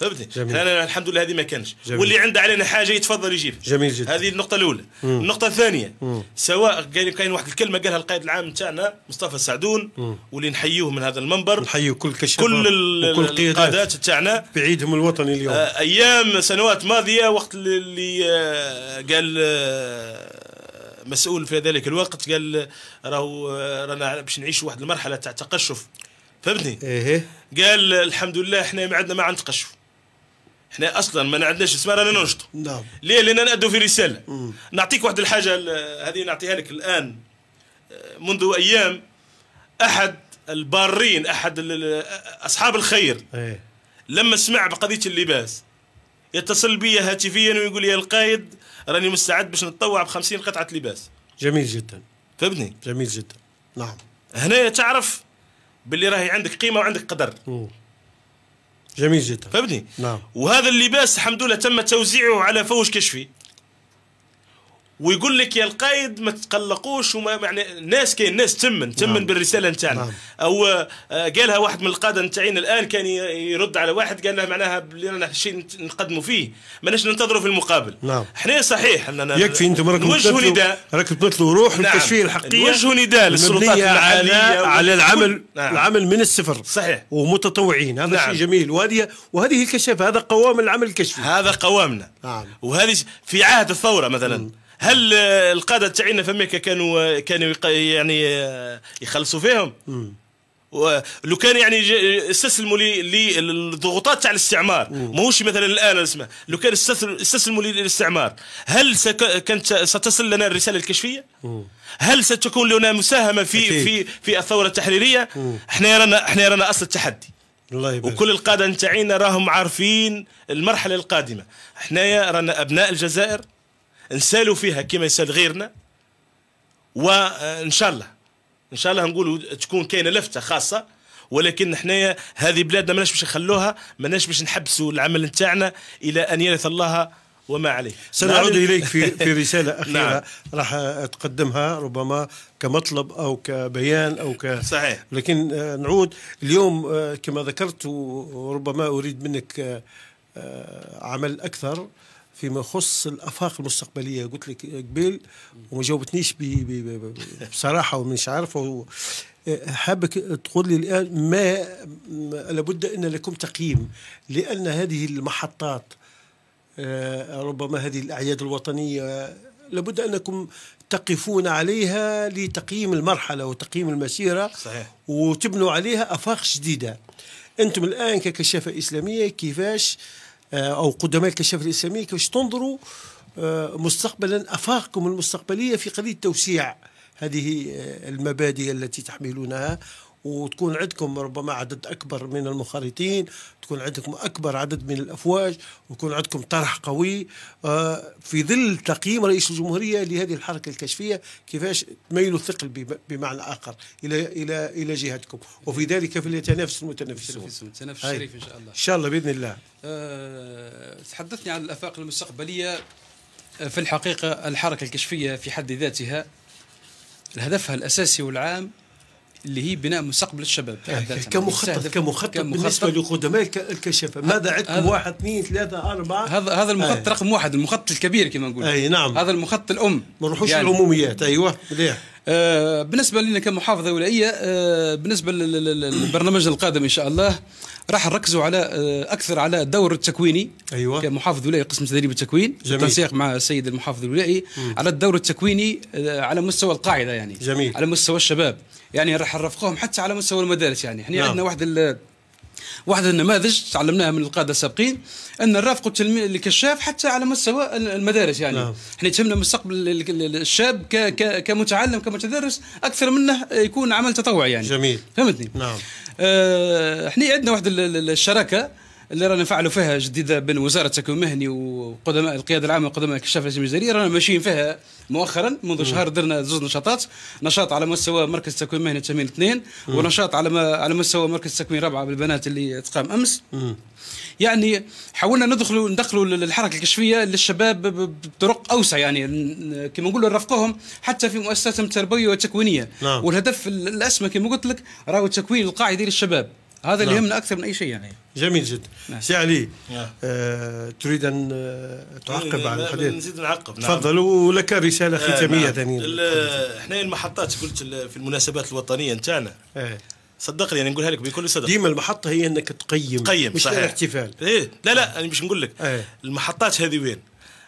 فهمتني جميل. احنا الحمد لله هذه ما كانش جميل. واللي عنده علينا حاجه يتفضل يجيب جميل جدا هذه النقطه الاولى مم. النقطه الثانيه مم. سواء كاين كاين واحد الكلمه قالها القائد العام تاعنا مصطفى السعدون واللي نحيوه من هذا المنبر نحيو كل كشف كل القادات تاعنا بعيدهم الوطني اليوم آه ايام سنوات ماضيه وقت اللي آه قال آه مسؤول في ذلك الوقت قال آه، راهو آه، رانا باش نعيش واحد المرحله تاع تقشف فهمتني؟ إيه. قال الحمد لله احنا ما عندنا ما عندنا تقشف احنا اصلا ما عندناش اسمها رانا ننشطوا نعم ليه لان نأدوا في رساله مم. نعطيك واحد الحاجه هذه نعطيها لك الان آه، منذ ايام احد البارين احد اصحاب الخير ايه. لما سمع بقضيه اللباس يتصل بي هاتفيا ويقول لي القائد راني مستعد باش نتطوع ب 50 قطعه لباس جميل جدا فهمتني جميل جدا نعم هنا تعرف باللي راهي عندك قيمه وعندك قدر مم. جميل جدا فهمتني نعم وهذا اللباس الحمد لله تم توزيعه على فوج كشفي ويقول لك يا القايد ما تقلقوش وما يعني الناس كاين الناس تمن تمن نعم. بالرساله نتاعنا نعم. او آه، قالها واحد من القاده نتاعين الان كان يرد على واحد قال له معناها اللي رانا شيء نقدموا فيه ماناش ننتظروا في المقابل نعم احنا صحيح اننا يكفي انتم راكم نوجهوا نداء راكم تمثلوا روح نعم. التشفيه الحقيقيه نوجهوا نداء للسلطات على على العمل نعم. العمل من الصفر صحيح ومتطوعين هذا نعم. شيء جميل وهذه وهذه الكشافه هذا قوام العمل الكشفي هذا قوامنا نعم وهذه في عهد الثوره مثلا م. هل آه، القاده تاعنا في امريكا كانوا آه، كانوا يعني آه، يخلصوا فيهم؟ لو كان يعني استسلموا للضغوطات تاع الاستعمار ماهوش مثلا الان اسمه لو كان استسلموا للاستعمار هل كانت ستصل لنا الرساله الكشفيه؟ هل ستكون لنا مساهمه في في في الثوره التحريريه؟ احنا رانا احنا رانا اصل التحدي الله يبارك. وكل القاده نتاعينا راهم عارفين المرحله القادمه احنايا رانا ابناء الجزائر نسالوا فيها كما يسال غيرنا وان آه، شاء الله ان شاء الله نقولوا تكون كاينه لفته خاصه ولكن حنايا هذه بلادنا ماناش باش نخلوها ماناش باش نحبسوا العمل نتاعنا الى ان يرث الله وما عليه سنعود اليك في في رساله اخيره نعم. راح تقدمها ربما كمطلب او كبيان او ك صحيح لكن آه، نعود اليوم آه، كما ذكرت وربما اريد منك عمل اكثر فيما يخص الافاق المستقبليه قلت لك قبيل وما جاوبتنيش بصراحه ومش عارفه حابك تقول لي الان ما لابد ان لكم تقييم لان هذه المحطات آه، ربما هذه الاعياد الوطنيه لابد انكم تقفون عليها لتقييم المرحله وتقييم المسيره صحيح وتبنوا عليها افاق جديده انتم الان ككشافه اسلاميه كيفاش آه آه، او قدماء الكشافه الاسلاميه كيفاش تنظروا آه، مستقبلا افاقكم المستقبليه في قضيه توسيع هذه آه، المبادئ التي تحملونها وتكون عندكم ربما عدد أكبر من المخرطين تكون عندكم أكبر عدد من الأفواج ويكون عندكم طرح قوي آه، في ظل تقييم رئيس الجمهورية لهذه الحركة الكشفية كيفاش تميلوا الثقل بمعنى آخر إلى إلى إلى جهتكم وفي ذلك فليتنافس المتنافسون تنافس شريف إن شاء الله إن شاء الله بإذن الله أه تحدثني عن الآفاق المستقبلية آه، في الحقيقة الحركة الكشفية في حد ذاتها هدفها الأساسي والعام اللي هي بناء مستقبل الشباب يعني كمخطط كمخطط بالنسبه لقدماء الكشافه ماذا عندكم واحد اثنين ثلاثه اربعه هذا هذا المخطط رقم واحد المخطط الكبير كما نقول اي نعم هذا المخطط الام ما نروحوش يعني ايوه مليح آه، بالنسبه لنا كمحافظه ولائيه آه، بالنسبه للبرنامج القادم ان شاء الله راح نركزوا على آه، اكثر على الدور التكويني ايوه كمحافظ ولائي قسم تدريب التكوين بالتنسيق مع السيد المحافظ الولائي على الدور التكويني على مستوى القاعده يعني جميل على مستوى الشباب يعني راح نرفقوهم حتى على مستوى المدارس يعني احنا يعني نعم. عندنا واحد واحد النماذج تعلمناها من القاده السابقين ان نرافقوا التلميذ الكشاف حتى على مستوى المدارس يعني نعم. احنا تهمنا مستقبل الشاب ك ك كمتعلم كمتدرس اكثر منه يكون عمل تطوعي يعني جميل فهمتني نعم آه، احنا عندنا واحد الشراكه اللي رانا نفعلوا فيها جديده بين وزاره التكوين المهني وقدماء القياده العامه وقدماء الكشافه الجزائريه رانا ماشيين فيها مؤخرا منذ شهر درنا زوج نشاطات نشاط على مستوى مركز التكوين المهني تمرين اثنين ونشاط على على مستوى مركز التكوين رابعه بالبنات اللي تقام امس مم. يعني حاولنا ندخلوا ندخلوا للحركه الكشفيه للشباب بطرق اوسع يعني كما نقولوا نرافقوهم حتى في مؤسساتهم التربويه والتكوينيه نعم. والهدف الاسمى كما قلت لك راهو تكوين القاعده للشباب هذا اللي نعم. يهمنا اكثر من اي شيء يعني جميل جدا نعم. سي علي نعم. آه تريد ان آه، تعقب إيه، على الحديث نزيد نعقب نعم. تفضل ولك رساله آه، ختاميه ثانيه نعم. احنا المحطات قلت في المناسبات الوطنيه نتاعنا إيه. صدقني انا نقولها لك بكل صدق ديما المحطه هي انك تقيم تقيم مش صحيح. الاحتفال ايه لا لا انا مش نقول لك إيه. المحطات هذه وين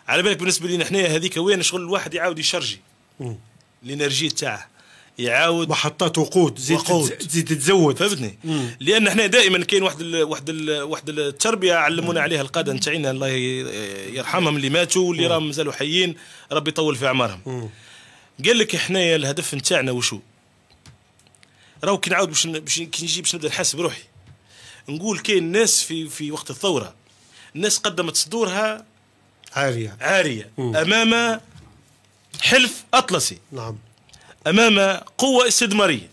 على بالك بالنسبه لنا احنا هذيك وين شغل الواحد يعاود يشرجي الانرجي تاعه يعاود محطات وقود زي وقود تتزود فهمتني لان احنا دائما كاين واحد الـ واحد الـ واحد التربيه علمونا عليها القاده نتاعنا الله يرحمهم اللي ماتوا واللي راهم مازالوا حيين ربي يطول في اعمارهم قال لك حنايا الهدف نتاعنا وشو راهو كي نعاود باش باش كي نجي باش نبدا نحاسب روحي نقول كاين ناس في في وقت الثوره الناس قدمت صدورها عاريه عاريه مم. امام حلف اطلسي نعم امام قوه استثماريه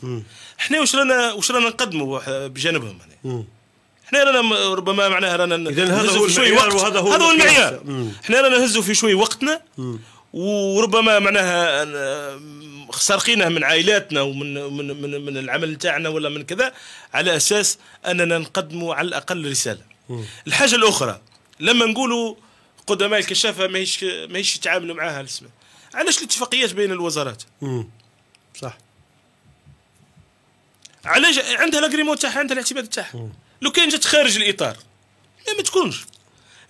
احنا واش رانا واش رانا نقدموا بجانبهم يعني. احنا رانا ربما معناها رانا نهزوا هذا هو في شوي وقت هذا هو هذا هو المعيار احنا رانا نهزوا في شوي وقتنا وربما معناها سرقينه من عائلاتنا ومن من من, من العمل تاعنا ولا من كذا على اساس اننا نقدموا على الاقل رساله مم. الحاجه الاخرى لما نقولوا قدماء الكشافه ماهيش ماهيش يتعاملوا معاها علاش الاتفاقيات بين الوزارات مم. صح علاش عندها لاغريمون تاعها عندها الاعتماد تاعها لو كان جات خارج الاطار لا ما تكونش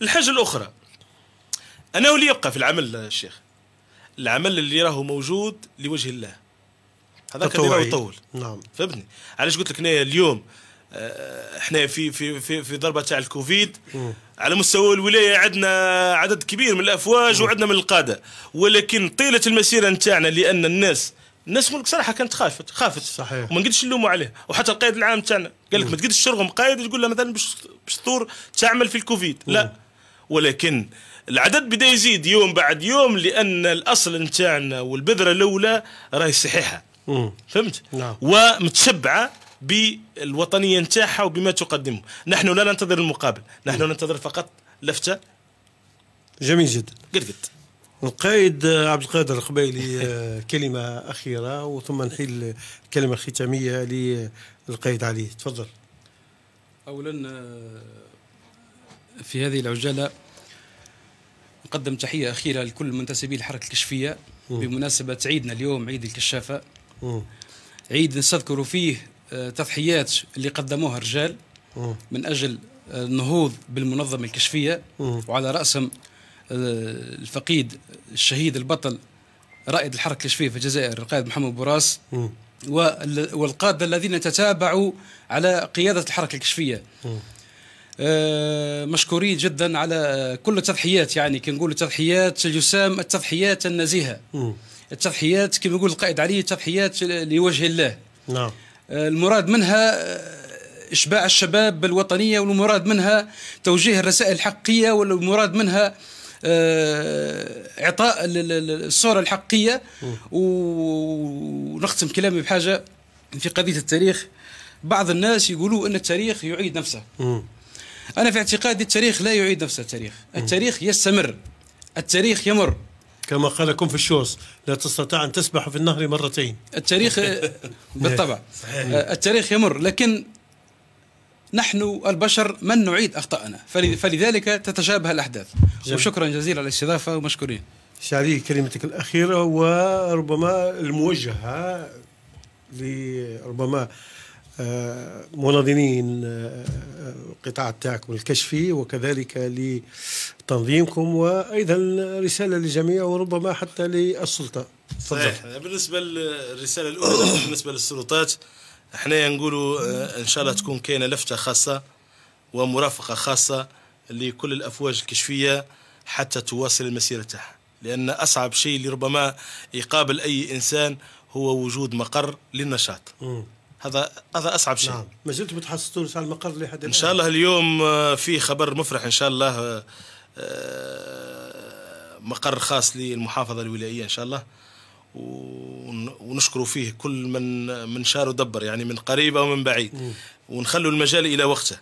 الحاجه الاخرى انا اللي يبقى في العمل الشيخ العمل اللي راهو موجود لوجه الله هذا كان يطول نعم فهمتني علاش قلت لك انا اليوم آه، احنا في في في في ضربه تاع الكوفيد مم. على مستوى الولايه عندنا عدد كبير من الافواج وعندنا من القاده ولكن طيله المسيره نتاعنا لان الناس الناس تقول لك صراحه كانت خافت خافت صحيح وما نقدرش نلوموا عليه وحتى القائد العام تاعنا قال لك ما تقدرش ترغم قائد تقول له مثلا باش تثور تعمل في الكوفيد لا ولكن العدد بدا يزيد يوم بعد يوم لان الاصل نتاعنا والبذره الاولى راهي صحيحه فهمت نعم. ومتشبعه بالوطنيه نتاعها وبما تقدمه نحن لا ننتظر المقابل نحن ننتظر فقط لفته جميل جدا قد قد القائد عبد القادر القبيلي آه، كلمة أخيرة وثم نحيل الكلمة الختامية للقائد علي تفضل أولا آه، في هذه العجالة نقدم تحية أخيرة لكل منتسبي الحركة الكشفية بمناسبة عيدنا اليوم عيد الكشافة عيد نستذكر فيه آه، تضحيات اللي قدموها الرجال من أجل النهوض بالمنظمة الكشفية وعلى رأسهم الفقيد الشهيد البطل رائد الحركة الشفيه في الجزائر القائد محمد بوراس والقادة الذين تتابعوا على قيادة الحركة الكشفية آه، مشكورين جدا على كل التضحيات يعني كي نقول التضحيات يسام التضحيات النزيهة التضحيات كما يقول القائد علي تضحيات لوجه الله نعم آه، المراد منها آه، اشباع الشباب بالوطنيه والمراد منها توجيه الرسائل الحقيقيه والمراد منها آه، اعطاء الصوره الحقيقيه ونختم كلامي بحاجه في قضيه التاريخ بعض الناس يقولوا ان التاريخ يعيد نفسه انا في اعتقادي التاريخ لا يعيد نفسه التاريخ التاريخ يستمر التاريخ يمر كما قال كونفوشيوس لا تستطيع ان تسبح في النهر مرتين التاريخ بالطبع التاريخ يمر لكن نحن البشر من نعيد أخطائنا فلذلك تتشابه الأحداث جميل. وشكرا جزيلا على الاستضافة ومشكورين شعري كلمتك الأخيرة وربما الموجهة لربما آه، مناضلين القطاع آه، تاعكم الكشفي وكذلك لتنظيمكم وايضا رساله للجميع وربما حتى للسلطه صحيح بالنسبه للرساله الاولى بالنسبه للسلطات احنا نقولوا آه، ان شاء الله تكون كاينه لفته خاصه ومرافقه خاصه لكل الافواج الكشفيه حتى تواصل المسيره تاعها لان اصعب شيء اللي ربما يقابل اي انسان هو وجود مقر للنشاط هذا هذا اصعب شيء نعم ما زلت تحصلون على المقر لحد ان شاء الله اليوم آه، في خبر مفرح ان شاء الله آه، مقر خاص للمحافظه الولائيه ان شاء الله ونشكروا فيه كل من من شار ودبر يعني من قريب او من بعيد ونخلوا المجال الى وقته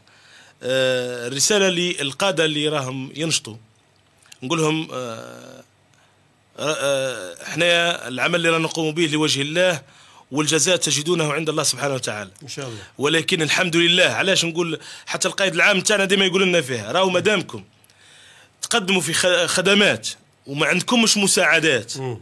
آه، الرساله للقاده اللي راهم ينشطوا نقول لهم آه، آه، احنا العمل اللي رانا نقوم به لوجه الله والجزاء تجدونه عند الله سبحانه وتعالى ان شاء الله ولكن الحمد لله علاش نقول حتى القائد العام تاعنا ديما يقول لنا فيها راهو مدامكم تقدموا في خدمات وما عندكمش مساعدات م.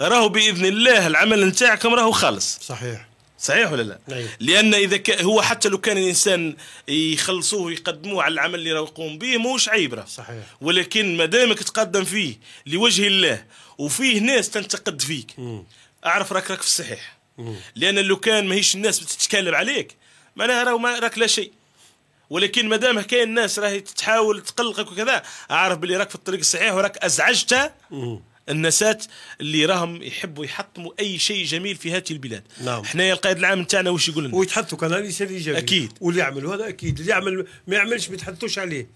راهو باذن الله العمل نتاعكم راهو خالص صحيح صحيح ولا لا؟ أيه. لان اذا ك... هو حتى لو كان الانسان يخلصوه ويقدموه على العمل اللي راه يقوم به ماهوش عيب راه صحيح ولكن ما دامك تقدم فيه لوجه الله وفيه ناس تنتقد فيك م. اعرف راك راك في الصحيح م. لان لو كان ماهيش الناس بتتكلم عليك معناها راه ما راك لا شيء ولكن ما دام كاين ناس راهي تحاول تقلقك وكذا اعرف بلي راك في الطريق الصحيح وراك ازعجت النسات اللي راهم يحبوا يحطموا اي شيء جميل في هذه البلاد نعم حنايا القائد العام نتاعنا واش يقول لنا ويتحدثوا كان الانسان ايجابي اكيد واللي يعمل هذا اكيد اللي يعمل ما يعملش ما يتحدثوش عليه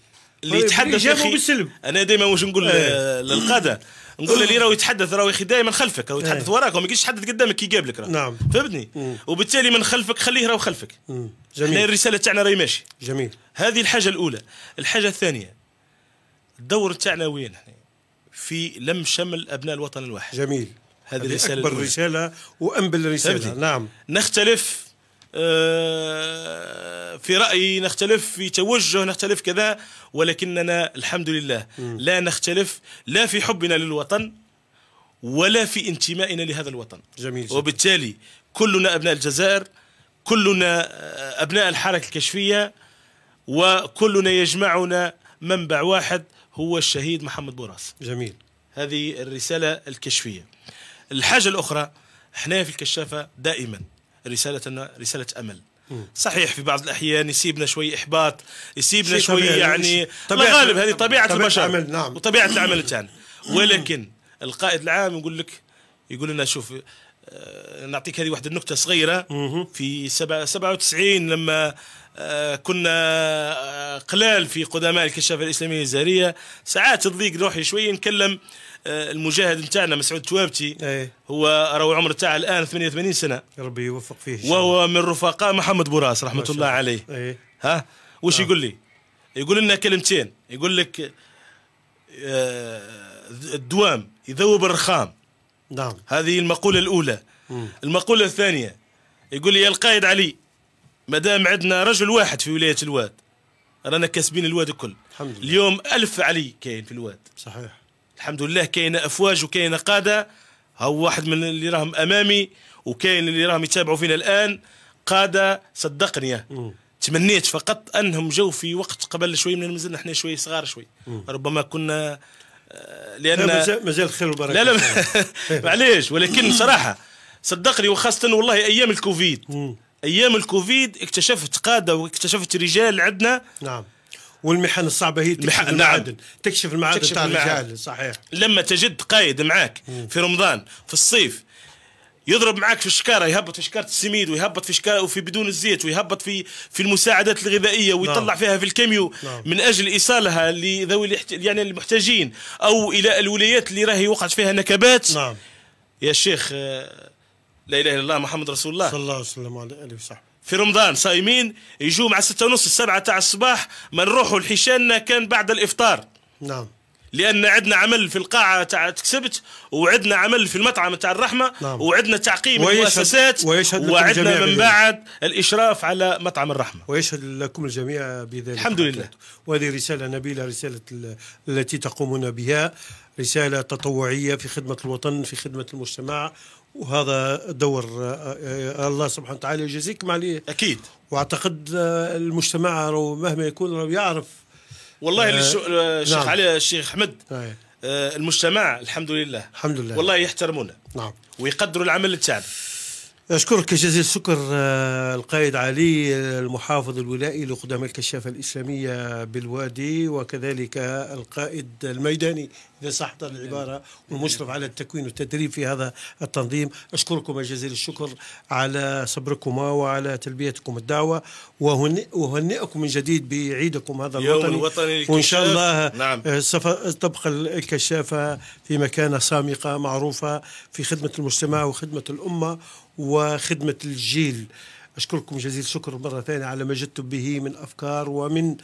اللي يتحدث اخي بالسلم انا دائما واش نقول آه. للقاده نقول اللي راهو يتحدث راهو اخي دائما خلفك راهو يتحدث إيه. وراك ما يجيش يتحدث قدامك كي يقابلك راه نعم فهمتني وبالتالي من خلفك خليه راهو خلفك مم. جميل احنا الرساله تاعنا راهي ماشي جميل هذه الحاجه الاولى الحاجه الثانيه الدور تاعنا وين في لم شمل ابناء الوطن الواحد جميل هذه الرساله اكبر رساله وانبل رساله نعم نختلف آه، في رأيي نختلف في توجه نختلف كذا ولكننا الحمد لله لا نختلف لا في حبنا للوطن ولا في انتمائنا لهذا الوطن جميل جدا. وبالتالي كلنا أبناء الجزائر كلنا آه، أبناء الحركة الكشفية وكلنا يجمعنا منبع واحد هو الشهيد محمد بوراس جميل هذه الرسالة الكشفية الحاجة الأخرى احنا في الكشافة دائما رسالتنا رسالة أمل صحيح في بعض الاحيان يسيبنا شوي احباط يسيبنا شوي يعني طبيعة غالب هذه طبيعه, البشر نعم. وطبيعه العمل تاعنا ولكن القائد العام يقول لك يقول لنا شوف آه، نعطيك هذه واحد النكته صغيره في 97 لما آه، كنا آه، قلال في قدماء الكشافه الاسلاميه الزهرية ساعات تضيق روحي شويه نكلم المجاهد نتاعنا مسعود توابتي إيه. هو راهو عمره تاعه الان 88 سنه ربي يوفق فيه وهو من رفقاء محمد بوراس رحمه الله عليه إيه. ها وش آه. يقول لي يقول لنا كلمتين يقول لك الدوام يذوب الرخام نعم هذه المقولة الأولى مم. المقولة الثانية يقول لي يا القائد علي ما دام عندنا رجل واحد في ولاية الواد رانا كاسبين الواد الكل الحمد لله. اليوم ألف علي كاين في الواد صحيح الحمد لله كاين أفواج وكاين قادة هو واحد من اللي راهم أمامي وكاين اللي راهم يتابعوا فينا الآن قادة صدقني مم. تمنيت فقط انهم جو في وقت قبل شوي من مازلنا نحن شوي صغار شوي مم. ربما كنا لان لا مازال خير والبركه لا لا معليش ولكن صراحه صدقني وخاصه والله ايام الكوفيد ايام الكوفيد اكتشفت قاده واكتشفت رجال عندنا نعم والمحن الصعبه هي تكشف المح... المعادن نعم. تكشف المعادن تاع الرجال صحيح لما تجد قائد معاك في رمضان في الصيف يضرب معاك في الشكاره يهبط في شكاره السميد ويهبط في شكاره وفي بدون الزيت ويهبط في في المساعدات الغذائيه نعم. ويطلع نعم. فيها في الكيميو نعم. من اجل ايصالها لذوي يعني المحتاجين او الى الولايات اللي راهي وقعت فيها نكبات نعم. يا شيخ آه، لا اله الا الله محمد رسول الله صلى الله عليه وسلم وعلى اله وصحبه في رمضان صايمين يجوا مع 6 ونص السبعة تاع الصباح ما نروحوا لحشاننا كان بعد الإفطار نعم لان عندنا عمل في القاعه تاع تكسبت وعندنا عمل في المطعم تاع الرحمه نعم. وعندنا تعقيم ويشهد المؤسسات ويشهد وعندنا من بعد الاشراف على مطعم الرحمه ويشهد لكم الجميع بذلك الحمد لله وهذه رساله نبيله رساله التي تقومون بها رساله تطوعيه في خدمه الوطن في خدمه المجتمع وهذا دور آه، الله سبحانه وتعالى يجازيكم عليه اكيد واعتقد آه، المجتمع مهما يكون يعرف والله آه،, آه الشيخ نعم. علي الشيخ احمد آه. آه المجتمع الحمد لله الحمد لله والله يحترمونا نعم ويقدروا العمل تاعنا أشكرك جزيل الشكر آه، القائد علي آه، المحافظ الولائي لقدام الكشافة الإسلامية بالوادي وكذلك القائد الميداني إذا صحت العبارة والمشرف على التكوين والتدريب في هذا التنظيم أشكركم جزيل الشكر على صبركما وعلى تلبيتكم الدعوة وهنئكم من جديد بعيدكم هذا الوطني, الوطني وإن شاء الله نعم. آه، تبقى الكشافة في مكانة سامقة معروفة في خدمة المجتمع وخدمة الأمة وخدمة الجيل أشكركم جزيل الشكر مرة ثانية على ما جدتم به من أفكار ومن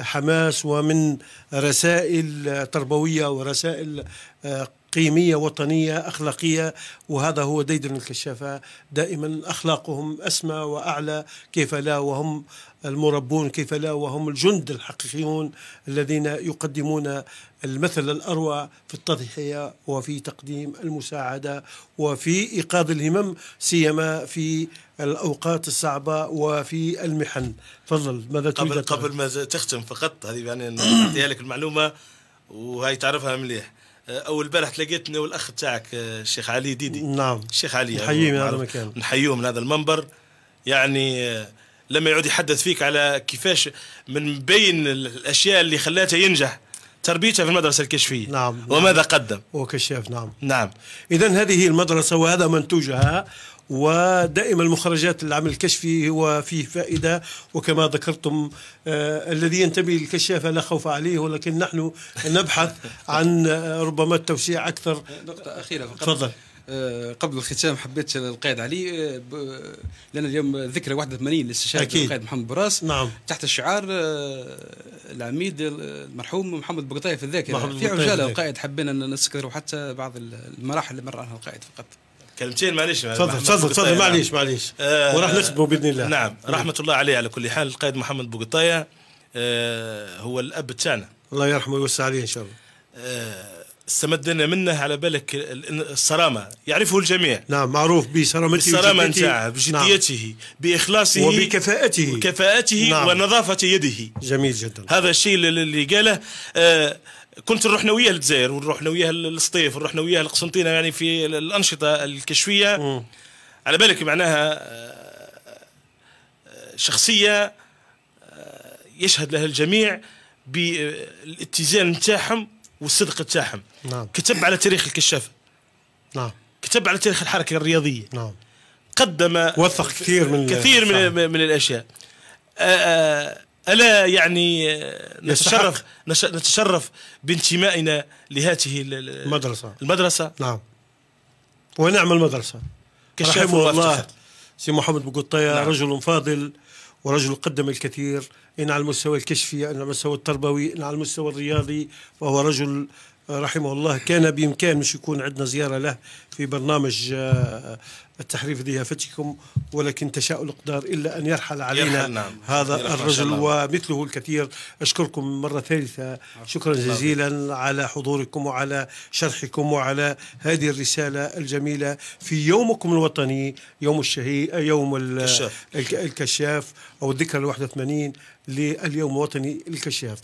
حماس ومن رسائل تربوية ورسائل آه، قيمية وطنية أخلاقية وهذا هو ديدن الكشافة دائما أخلاقهم أسمى وأعلى كيف لا وهم المربون كيف لا وهم الجند الحقيقيون الذين يقدمون المثل الأروع في التضحية وفي تقديم المساعدة وفي إيقاظ الهمم سيما في الأوقات الصعبة وفي المحن تفضل ماذا تريد قبل, قبل ما تختم فقط هذه يعني أعطيها لك المعلومة وهي تعرفها مليح اول البارح تلاقيتني والاخ تاعك آه، الشيخ علي ديدي نعم الشيخ علي يعني نحييه من هذا المكان نحييه من هذا المنبر يعني آه، لما يعود يحدث فيك على كيفاش من بين الاشياء اللي خلاته ينجح تربيته في المدرسه الكشفيه نعم, نعم. وماذا نعم. قدم كشاف نعم نعم اذا هذه المدرسه وهذا منتوجها ودائما المخرجات العمل الكشفي هو فيه فائدة وكما ذكرتم آه الذي ينتمي للكشافة لا خوف عليه ولكن نحن نبحث عن آه، ربما التوسيع أكثر نقطة أخيرة فقط آه، قبل الختام حبيت القائد علي آه، لان اليوم ذكرى 81 لاستشهاد القائد محمد براس نعم. تحت الشعار العميد المرحوم محمد بقطايف الذاكره في عجاله القائد حبينا نذكره حتى بعض المراحل اللي مر القائد فقط كلمتين معليش تفضل تفضل تفضل معليش معليش آه وراح نختموا باذن الله نعم رحمه الله عليه على كل حال القائد محمد بوقطايه آه هو الاب تاعنا الله يرحمه ويوسع عليه ان شاء الله آه استمدنا منه على بالك الصرامه يعرفه الجميع نعم معروف بصرامته الصرامه نتاعه بجديته نعم. باخلاصه وبكفاءته وكفاءته نعم. ونظافه يده جميل جدا هذا الشيء اللي قاله آه كنت انا وياه للجزائر ونروحنا وياه للسطيف ونروحنا وياه لقسنطينه يعني في الانشطه الكشفيه مم. على بالك معناها آه، آه، شخصيه آه، يشهد لها الجميع بالاتزان نتاعهم والصدق نتاعهم نعم. كتب على تاريخ الكشافه نعم كتب على تاريخ الحركه الرياضيه نعم قدم وثق كثير من كثير من, من الاشياء آآ آآ ألا يعني نتشرف نتشرف بانتمائنا لهذه المدرسة المدرسة نعم ونعم المدرسة رحمه الله سي محمد بقطية نعم. رجل فاضل ورجل قدم الكثير إن على المستوى الكشفي إن على المستوى التربوي إن على المستوى الرياضي فهو رجل رحمه الله كان بإمكان مش يكون عندنا زيارة له في برنامج آه، التحريف ضيافتكم ولكن تشاء الأقدار إلا أن يرحل علينا يرحل نعم. هذا يرحل الرجل ومثله الكثير أشكركم مرة ثالثة شكرا جزيلا على حضوركم وعلى شرحكم وعلى هذه الرسالة الجميلة في يومكم الوطني يوم الشهيد يوم الكشاف, الكشاف أو الذكرى ال 81 لليوم الوطني للكشاف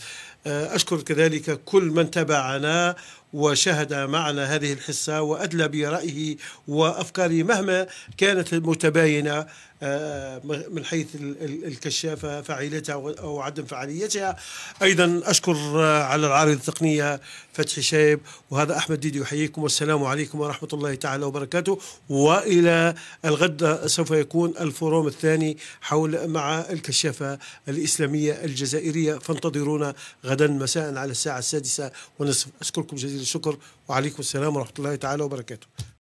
أشكر آه، كذلك كل من تابعنا وشهد معنا هذه الحصة وأدلى برأيه وأفكاره مهما كانت متباينة آه، من حيث الكشافة فعاليتها أو عدم فعاليتها أيضا أشكر آه، على العارض التقنية فتحي شايب وهذا أحمد ديدي يحييكم والسلام عليكم ورحمة الله تعالى وبركاته وإلى الغد سوف يكون الفوروم الثاني حول مع الكشافة الإسلامية الجزائرية فانتظرونا غدا مساء على الساعة السادسة ونصف أشكركم جزيل الشكر وعليكم السلام ورحمة الله تعالى وبركاته